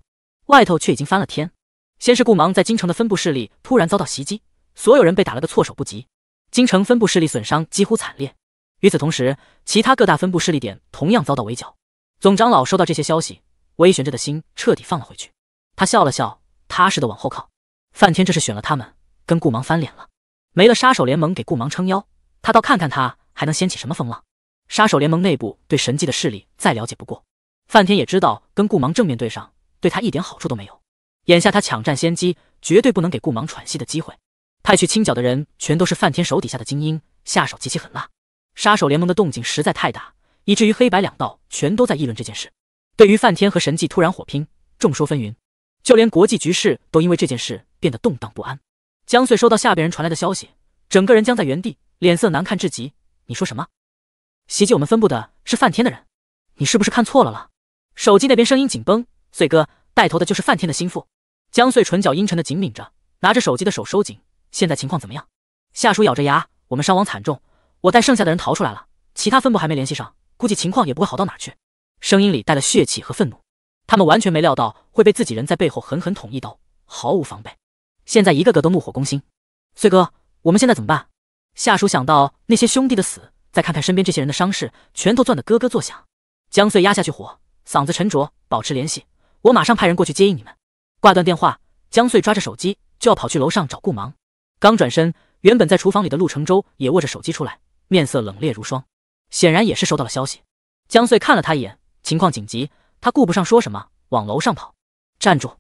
外头却已经翻了天，先是顾芒在京城的分部势力突然遭到袭击，所有人被打了个措手不及，京城分部势力损伤几乎惨烈。与此同时，其他各大分部势力点同样遭到围剿。总长老收到这些消息，微悬着的心彻底放了回去。他笑了笑，踏实的往后靠。范天这是选了他们，跟顾芒翻脸了，没了杀手联盟给顾芒撑腰，他倒看看他还能掀起什么风浪。杀手联盟内部对神迹的势力再了解不过，范天也知道跟顾芒正面对上。对他一点好处都没有。眼下他抢占先机，绝对不能给顾芒喘息的机会。派去清剿的人全都是范天手底下的精英，下手极其狠辣。杀手联盟的动静实在太大，以至于黑白两道全都在议论这件事。对于范天和神迹突然火拼，众说纷纭，就连国际局势都因为这件事变得动荡不安。江穗收到下边人传来的消息，整个人僵在原地，脸色难看至极。你说什么？袭击我们分部的是范天的人？你是不是看错了了？手机那边声音紧绷。穗哥带头的就是范天的心腹江穗，唇角阴沉的紧抿着，拿着手机的手收紧。现在情况怎么样？下属咬着牙：“我们伤亡惨重，我带剩下的人逃出来了，其他分部还没联系上，估计情况也不会好到哪去。”声音里带了血气和愤怒。他们完全没料到会被自己人在背后狠狠捅一刀，毫无防备。现在一个个都怒火攻心。穗哥，我们现在怎么办？下属想到那些兄弟的死，再看看身边这些人的伤势，拳头攥得咯咯作响。江穗压下去火，嗓子沉着，保持联系。我马上派人过去接应你们。挂断电话，江穗抓着手机就要跑去楼上找顾芒。刚转身，原本在厨房里的陆承洲也握着手机出来，面色冷冽如霜，显然也是收到了消息。江穗看了他一眼，情况紧急，他顾不上说什么，往楼上跑。站住！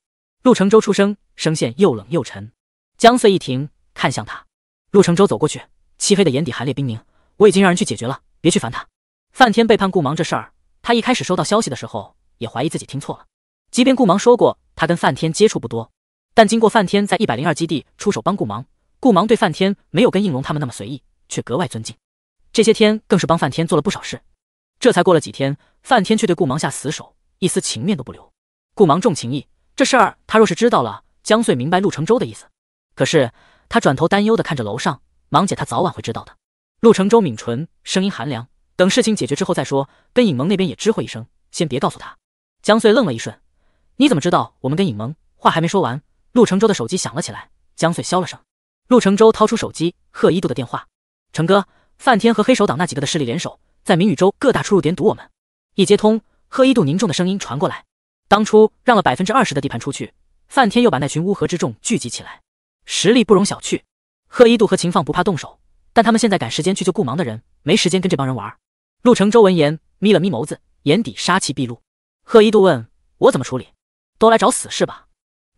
陆承洲出声，声线又冷又沉。江穗一停，看向他。陆承洲走过去，漆黑的眼底寒冽冰凝。我已经让人去解决了，别去烦他。范天背叛顾芒这事儿，他一开始收到消息的时候，也怀疑自己听错了。即便顾芒说过他跟范天接触不多，但经过范天在一百零二基地出手帮顾芒，顾芒对范天没有跟应龙他们那么随意，却格外尊敬。这些天更是帮范天做了不少事。这才过了几天，范天却对顾芒下死手，一丝情面都不留。顾芒重情义，这事儿他若是知道了，江穗明白陆承洲的意思。可是他转头担忧地看着楼上，芒姐她早晚会知道的。陆承洲抿唇，声音寒凉：“等事情解决之后再说，跟影盟那边也知会一声，先别告诉他。”江穗愣了一瞬。你怎么知道我们跟影盟？话还没说完，陆承洲的手机响了起来。江岁消了声，陆承洲掏出手机，贺一度的电话。成哥，范天和黑手党那几个的势力联手，在明宇州各大出入点堵我们。一接通，贺一度凝重的声音传过来：当初让了百分之二十的地盘出去，范天又把那群乌合之众聚集起来，实力不容小觑。贺一度和秦放不怕动手，但他们现在赶时间去救顾芒的人，没时间跟这帮人玩。陆承洲闻言眯了眯眸子，眼底杀气毕露。贺一度问：我怎么处理？都来找死是吧？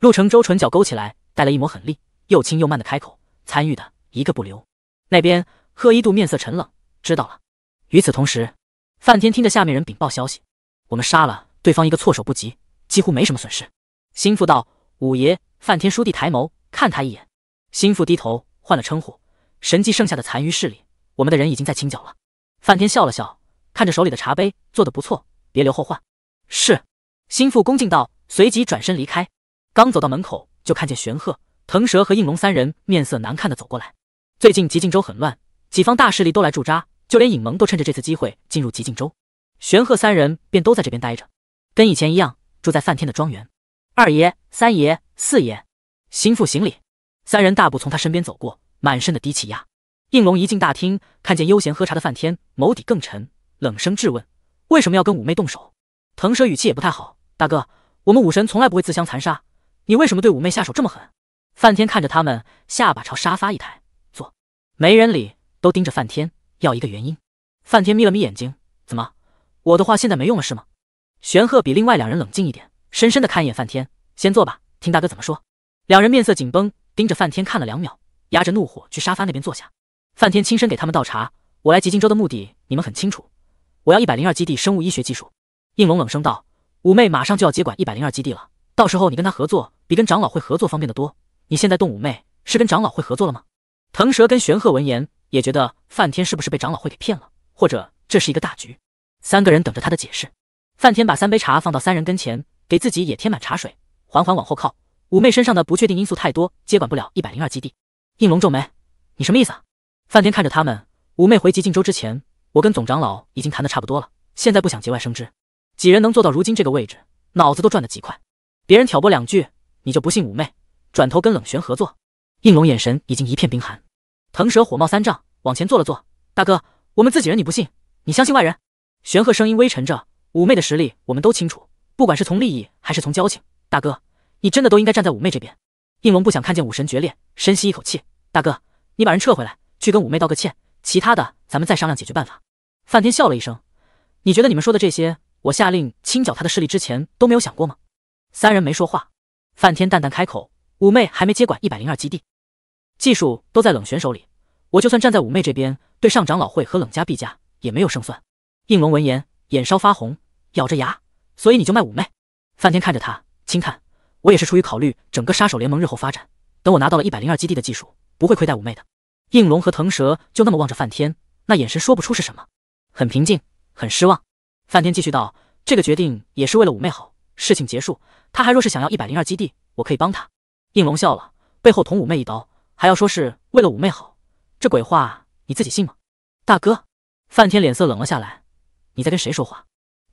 陆承洲唇角勾起来，带了一抹狠厉，又轻又慢的开口：“参与的一个不留。”那边贺一度面色沉冷，知道了。与此同时，范天听着下面人禀报消息：“我们杀了对方一个措手不及，几乎没什么损失。”心腹道：“五爷。”范天书弟抬眸看他一眼，心腹低头换了称呼：“神迹剩下的残余势力，我们的人已经在清剿了。”范天笑了笑，看着手里的茶杯：“做的不错，别留后患。”是。心腹恭敬道。随即转身离开，刚走到门口，就看见玄鹤、腾蛇和应龙三人面色难看的走过来。最近极境州很乱，几方大势力都来驻扎，就连影盟都趁着这次机会进入极境州。玄鹤三人便都在这边待着，跟以前一样住在范天的庄园。二爷、三爷、四爷，心腹行礼。三人大步从他身边走过，满身的低气压。应龙一进大厅，看见悠闲喝茶的范天，眸底更沉，冷声质问：“为什么要跟五妹动手？”腾蛇语气也不太好，大哥。我们武神从来不会自相残杀，你为什么对五妹下手这么狠？范天看着他们，下巴朝沙发一抬，坐。没人理，都盯着范天，要一个原因。范天眯了眯眼睛，怎么，我的话现在没用了是吗？玄鹤比另外两人冷静一点，深深的看一眼范天，先坐吧，听大哥怎么说。两人面色紧绷，盯着范天看了两秒，压着怒火去沙发那边坐下。范天轻身给他们倒茶，我来吉金州的目的你们很清楚，我要一百零二基地生物医学技术。应龙冷声道。五妹马上就要接管一百零二基地了，到时候你跟他合作比跟长老会合作方便得多。你现在动五妹是跟长老会合作了吗？腾蛇跟玄鹤闻言也觉得范天是不是被长老会给骗了，或者这是一个大局。三个人等着他的解释。范天把三杯茶放到三人跟前，给自己也添满茶水，缓缓往后靠。五妹身上的不确定因素太多，接管不了一百零二基地。应龙皱眉：“你什么意思？”啊？范天看着他们：“五妹回极境州之前，我跟总长老已经谈的差不多了，现在不想节外生枝。”几人能做到如今这个位置，脑子都转得极快。别人挑拨两句，你就不信妩媚，转头跟冷玄合作。应龙眼神已经一片冰寒，腾蛇火冒三丈，往前坐了坐。大哥，我们自己人你不信，你相信外人？玄鹤声音微沉着，妩媚的实力我们都清楚，不管是从利益还是从交情，大哥，你真的都应该站在妩媚这边。应龙不想看见武神决裂，深吸一口气，大哥，你把人撤回来，去跟妩媚道个歉，其他的咱们再商量解决办法。范天笑了一声，你觉得你们说的这些？我下令清剿他的势力之前都没有想过吗？三人没说话，范天淡淡开口：“五妹还没接管一百零二基地，技术都在冷玄手里。我就算站在五妹这边，对上长老会和冷家、毕家也没有胜算。”应龙闻言，眼梢发红，咬着牙：“所以你就卖五妹？”范天看着他，轻叹：“我也是出于考虑整个杀手联盟日后发展。等我拿到了一百零二基地的技术，不会亏待五妹的。”应龙和腾蛇就那么望着范天，那眼神说不出是什么，很平静，很失望。范天继续道：“这个决定也是为了五妹好。事情结束，他还若是想要一百零二基地，我可以帮他。”应龙笑了，背后捅五妹一刀，还要说是为了五妹好，这鬼话你自己信吗？大哥，范天脸色冷了下来：“你在跟谁说话？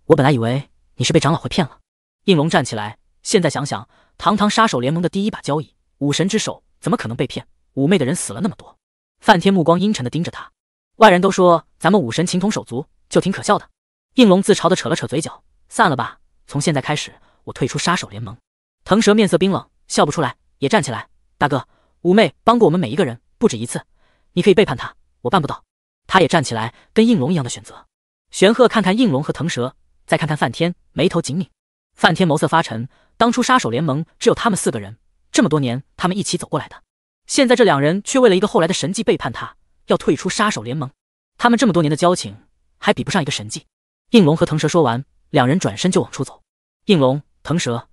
我本来以为你是被长老会骗了。”应龙站起来，现在想想，堂堂杀手联盟的第一把交椅，武神之手怎么可能被骗？五妹的人死了那么多，范天目光阴沉的盯着他。外人都说咱们武神情同手足，就挺可笑的。应龙自嘲地扯了扯嘴角，散了吧。从现在开始，我退出杀手联盟。腾蛇面色冰冷，笑不出来，也站起来。大哥，五妹帮过我们每一个人不止一次，你可以背叛他，我办不到。他也站起来，跟应龙一样的选择。玄鹤看看应龙和腾蛇，再看看范天，眉头紧拧。范天眸色发沉。当初杀手联盟只有他们四个人，这么多年他们一起走过来的，现在这两人却为了一个后来的神迹背叛他，要退出杀手联盟。他们这么多年的交情，还比不上一个神迹。应龙和腾蛇说完，两人转身就往出走。应龙、腾蛇，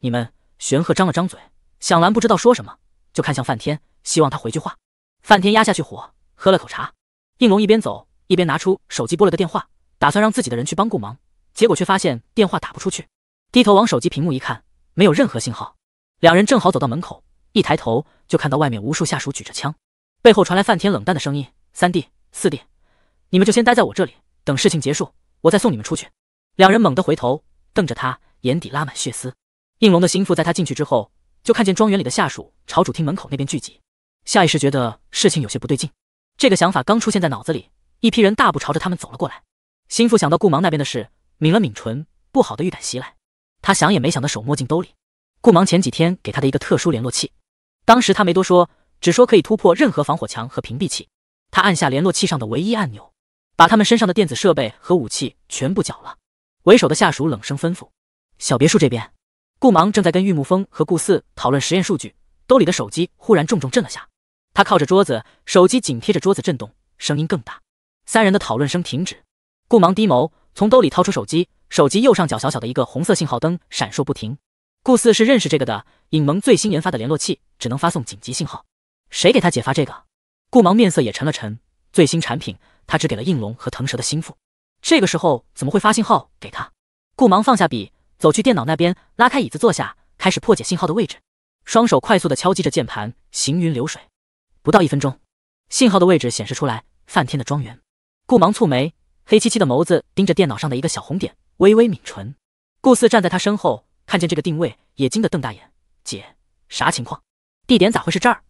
你们！玄鹤张了张嘴，想兰不知道说什么，就看向范天，希望他回句话。范天压下去火，喝了口茶。应龙一边走一边拿出手机拨了个电话，打算让自己的人去帮顾忙，结果却发现电话打不出去。低头往手机屏幕一看，没有任何信号。两人正好走到门口，一抬头就看到外面无数下属举着枪，背后传来范天冷淡的声音：“三弟、四弟，你们就先待在我这里，等事情结束。”我再送你们出去。两人猛地回头，瞪着他，眼底拉满血丝。应龙的心腹在他进去之后，就看见庄园里的下属朝主厅门口那边聚集，下意识觉得事情有些不对劲。这个想法刚出现在脑子里，一批人大步朝着他们走了过来。心腹想到顾芒那边的事，抿了抿唇，不好的预感袭来。他想也没想的手摸进兜里，顾芒前几天给他的一个特殊联络器。当时他没多说，只说可以突破任何防火墙和屏蔽器。他按下联络器上的唯一按钮。把他们身上的电子设备和武器全部缴了。为首的下属冷声吩咐：“小别墅这边，顾芒正在跟玉木峰和顾四讨论实验数据，兜里的手机忽然重重震了下。他靠着桌子，手机紧贴着桌子震动，声音更大。三人的讨论声停止。顾芒低眸，从兜里掏出手机，手机右上角小小的一个红色信号灯闪烁不停。顾四是认识这个的，影盟最新研发的联络器，只能发送紧急信号。谁给他解发这个？顾芒面色也沉了沉，最新产品。”他只给了应龙和腾蛇的心腹，这个时候怎么会发信号给他？顾芒放下笔，走去电脑那边，拉开椅子坐下，开始破解信号的位置，双手快速的敲击着键盘，行云流水。不到一分钟，信号的位置显示出来，梵天的庄园。顾芒蹙眉，黑漆漆的眸子盯着电脑上的一个小红点，微微抿唇。顾四站在他身后，看见这个定位，也惊得瞪大眼：“姐，啥情况？地点咋会是这儿？”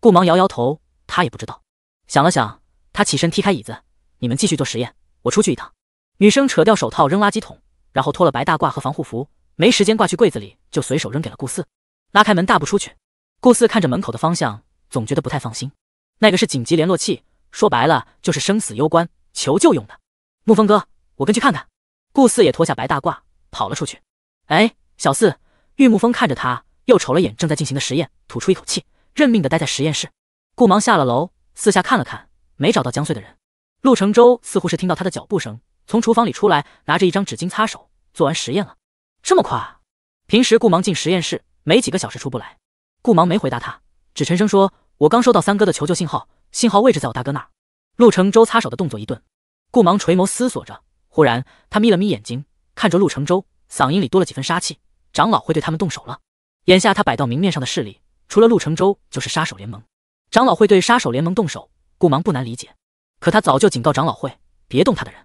顾芒摇摇头，他也不知道。想了想。他起身踢开椅子，你们继续做实验，我出去一趟。女生扯掉手套扔垃圾桶，然后脱了白大褂和防护服，没时间挂去柜子里，就随手扔给了顾四。拉开门大步出去。顾四看着门口的方向，总觉得不太放心。那个是紧急联络器，说白了就是生死攸关求救用的。沐风哥，我跟去看看。顾四也脱下白大褂跑了出去。哎，小四。玉沐风看着他，又瞅了眼正在进行的实验，吐出一口气，认命的待在实验室。顾芒下了楼，四下看了看。没找到江穗的人，陆承洲似乎是听到他的脚步声，从厨房里出来，拿着一张纸巾擦手。做完实验了，这么快？平时顾芒进实验室没几个小时出不来。顾芒没回答他，只沉声说：“我刚收到三哥的求救信号，信号位置在我大哥那儿。”陆承洲擦手的动作一顿，顾芒垂眸思索着，忽然他眯了眯眼睛，看着陆承洲，嗓音里多了几分杀气：“长老会对他们动手了。眼下他摆到明面上的势力，除了陆承洲，就是杀手联盟。长老会对杀手联盟动手。”顾芒不难理解，可他早就警告长老会别动他的人。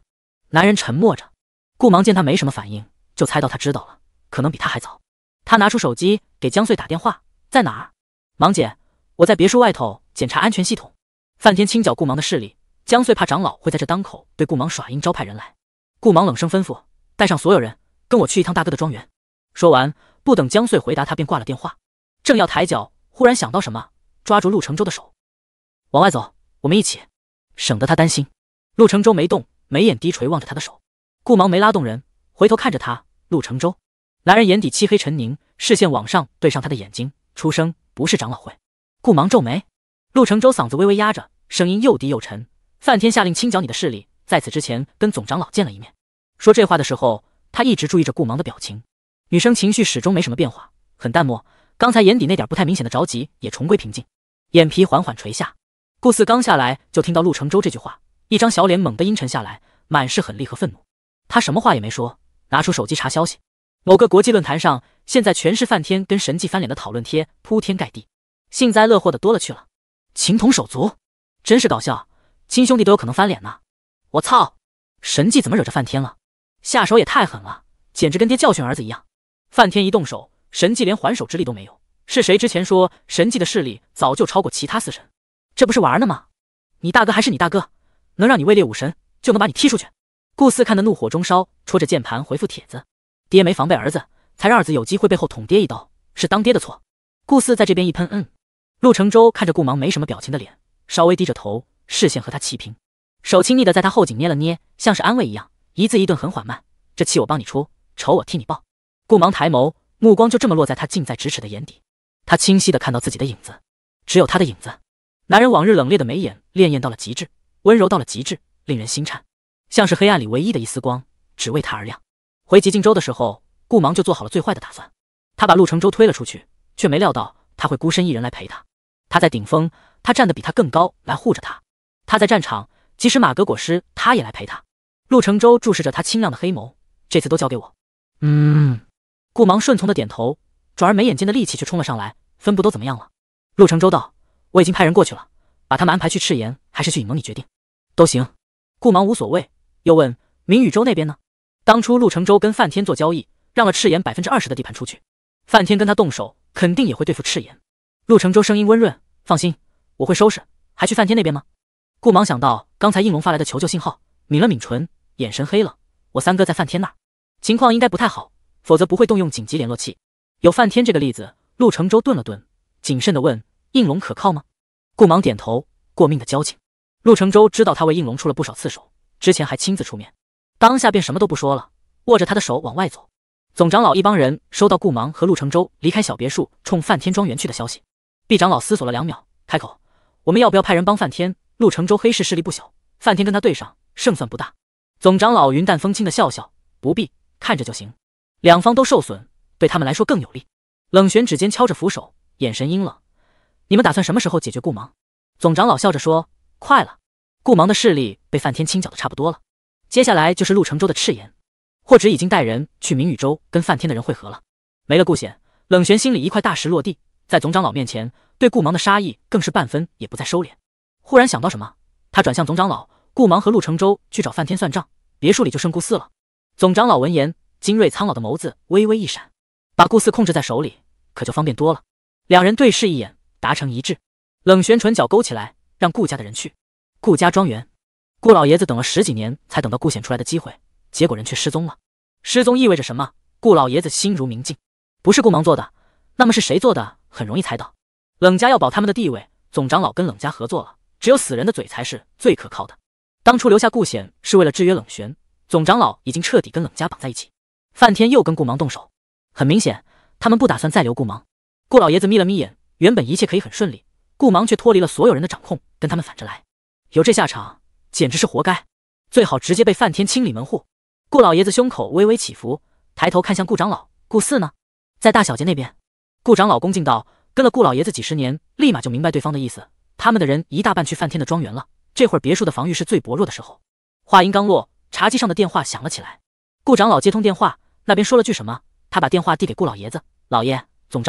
男人沉默着，顾芒见他没什么反应，就猜到他知道了，可能比他还早。他拿出手机给江穗打电话，在哪儿？芒姐，我在别墅外头检查安全系统。范天清剿顾芒的势力，江穗怕长老会在这当口对顾芒耍阴招，派人来。顾芒冷声吩咐，带上所有人跟我去一趟大哥的庄园。说完，不等江穗回答，他便挂了电话。正要抬脚，忽然想到什么，抓住陆承洲的手，往外走。我们一起，省得他担心。陆承洲没动，眉眼低垂，望着他的手。顾芒没拉动人，回头看着他。陆承洲，男人眼底漆黑沉凝，视线往上对上他的眼睛，出声：“不是长老会。”顾芒皱眉。陆承洲嗓子微微压着，声音又低又沉：“范天下令清剿你的势力，在此之前跟总长老见了一面。”说这话的时候，他一直注意着顾芒的表情。女生情绪始终没什么变化，很淡漠。刚才眼底那点不太明显的着急也重归平静，眼皮缓缓垂下。顾四刚下来就听到陆承洲这句话，一张小脸猛地阴沉下来，满是狠厉和愤怒。他什么话也没说，拿出手机查消息。某个国际论坛上，现在全是范天跟神迹翻脸的讨论贴，铺天盖地，幸灾乐祸的多了去了。情同手足，真是搞笑，亲兄弟都有可能翻脸呢！我操，神迹怎么惹着范天了？下手也太狠了，简直跟爹教训儿子一样。范天一动手，神迹连还手之力都没有。是谁之前说神迹的势力早就超过其他四神？这不是玩呢吗？你大哥还是你大哥，能让你位列武神，就能把你踢出去。顾四看的怒火中烧，戳着键盘回复帖子。爹没防备儿子，才让儿子有机会背后捅爹一刀，是当爹的错。顾四在这边一喷，嗯。陆承洲看着顾芒没什么表情的脸，稍微低着头，视线和他齐平，手轻昵的在他后颈捏了捏，像是安慰一样，一字一顿很缓慢。这气我帮你出，仇我替你报。顾芒抬眸，目光就这么落在他近在咫尺的眼底，他清晰的看到自己的影子，只有他的影子。男人往日冷冽的眉眼，潋滟到了极致，温柔到了极致，令人心颤，像是黑暗里唯一的一丝光，只为他而亮。回极境州的时候，顾芒就做好了最坏的打算，他把陆承洲推了出去，却没料到他会孤身一人来陪他。他在顶峰，他站得比他更高来护着他；他在战场，即使马革裹尸，他也来陪他。陆承洲注视着他清亮的黑眸，这次都交给我。嗯，顾芒顺从的点头，转而眉眼间的戾气却冲了上来。分部都怎么样了？陆承洲道。我已经派人过去了，把他们安排去赤岩还是去隐盟，你决定，都行。顾芒无所谓，又问明宇州那边呢？当初陆承洲跟范天做交易，让了赤岩百分之二十的地盘出去，范天跟他动手，肯定也会对付赤岩。陆承洲声音温润，放心，我会收拾。还去范天那边吗？顾芒想到刚才应龙发来的求救信号，抿了抿唇，眼神黑了。我三哥在范天那儿，情况应该不太好，否则不会动用紧急联络器。有范天这个例子，陆承洲顿了顿，谨慎的问。应龙可靠吗？顾芒点头，过命的交情。陆承洲知道他为应龙出了不少刺手，之前还亲自出面，当下便什么都不说了，握着他的手往外走。总长老一帮人收到顾芒和陆承洲离开小别墅，冲梵天庄园去的消息。毕长老思索了两秒，开口：“我们要不要派人帮梵天？陆承洲黑市势力不小，梵天跟他对上，胜算不大。”总长老云淡风轻的笑笑：“不必，看着就行。两方都受损，对他们来说更有利。”冷玄指尖敲着扶手，眼神阴冷。你们打算什么时候解决顾芒？总长老笑着说：“快了，顾芒的势力被范天清剿的差不多了，接下来就是陆承洲的赤炎，霍直已经带人去明宇州跟范天的人会合了。没了顾显，冷玄心里一块大石落地，在总长老面前对顾芒的杀意更是半分也不再收敛。忽然想到什么，他转向总长老：顾芒和陆承洲去找范天算账，别墅里就剩顾四了。总长老闻言，精锐苍老的眸子微微一闪，把顾四控制在手里可就方便多了。两人对视一眼。达成一致，冷玄唇角勾起来，让顾家的人去顾家庄园。顾老爷子等了十几年才等到顾显出来的机会，结果人却失踪了。失踪意味着什么？顾老爷子心如明镜，不是顾芒做的，那么是谁做的？很容易猜到。冷家要保他们的地位，总长老跟冷家合作了，只有死人的嘴才是最可靠的。当初留下顾显是为了制约冷玄，总长老已经彻底跟冷家绑在一起。范天又跟顾芒动手，很明显，他们不打算再留顾芒。顾老爷子眯了眯眼。原本一切可以很顺利，顾芒却脱离了所有人的掌控，跟他们反着来，有这下场简直是活该，最好直接被梵天清理门户。顾老爷子胸口微微起伏，抬头看向顾长老：“顾四呢？”“在大小姐那边。”顾长老恭敬道，跟了顾老爷子几十年，立马就明白对方的意思。他们的人一大半去梵天的庄园了，这会儿别墅的防御是最薄弱的时候。话音刚落，茶几上的电话响了起来。顾长老接通电话，那边说了句什么，他把电话递给顾老爷子：“老爷，总长。”